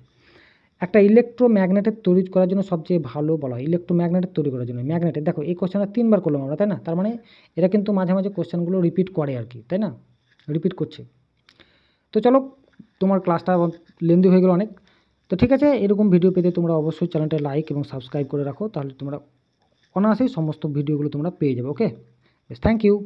একটা ইলেকট্রোম্যাগনেটের তৈরি করার জন্য সবচেয়ে ভালো বলা হয় ইলেকট্রোম্যাগনেটের তৈরি করার জন্য ম্যাগনেটের দেখো এই কোশ্চেনটা তিনবার করলাম আমরা তাই না তার মানে এরা কিন্তু মাঝে মাঝে কোশ্চেনগুলো রিপিট করে আর কি তাই না রিপিট করছে তো চলো তোমার ক্লাসটা লেন্দি হয়ে গেলো অনেক তো ঠিক আছে এরকম ভিডিও পেতে তোমরা অবশ্যই চ্যানেলটা লাইক এবং সাবস্ক্রাইব করে রাখো তাহলে তোমরা অনায়াসেই সমস্ত ভিডিওগুলো তোমরা পেয়ে যাবে ওকে বেশ থ্যাংক ইউ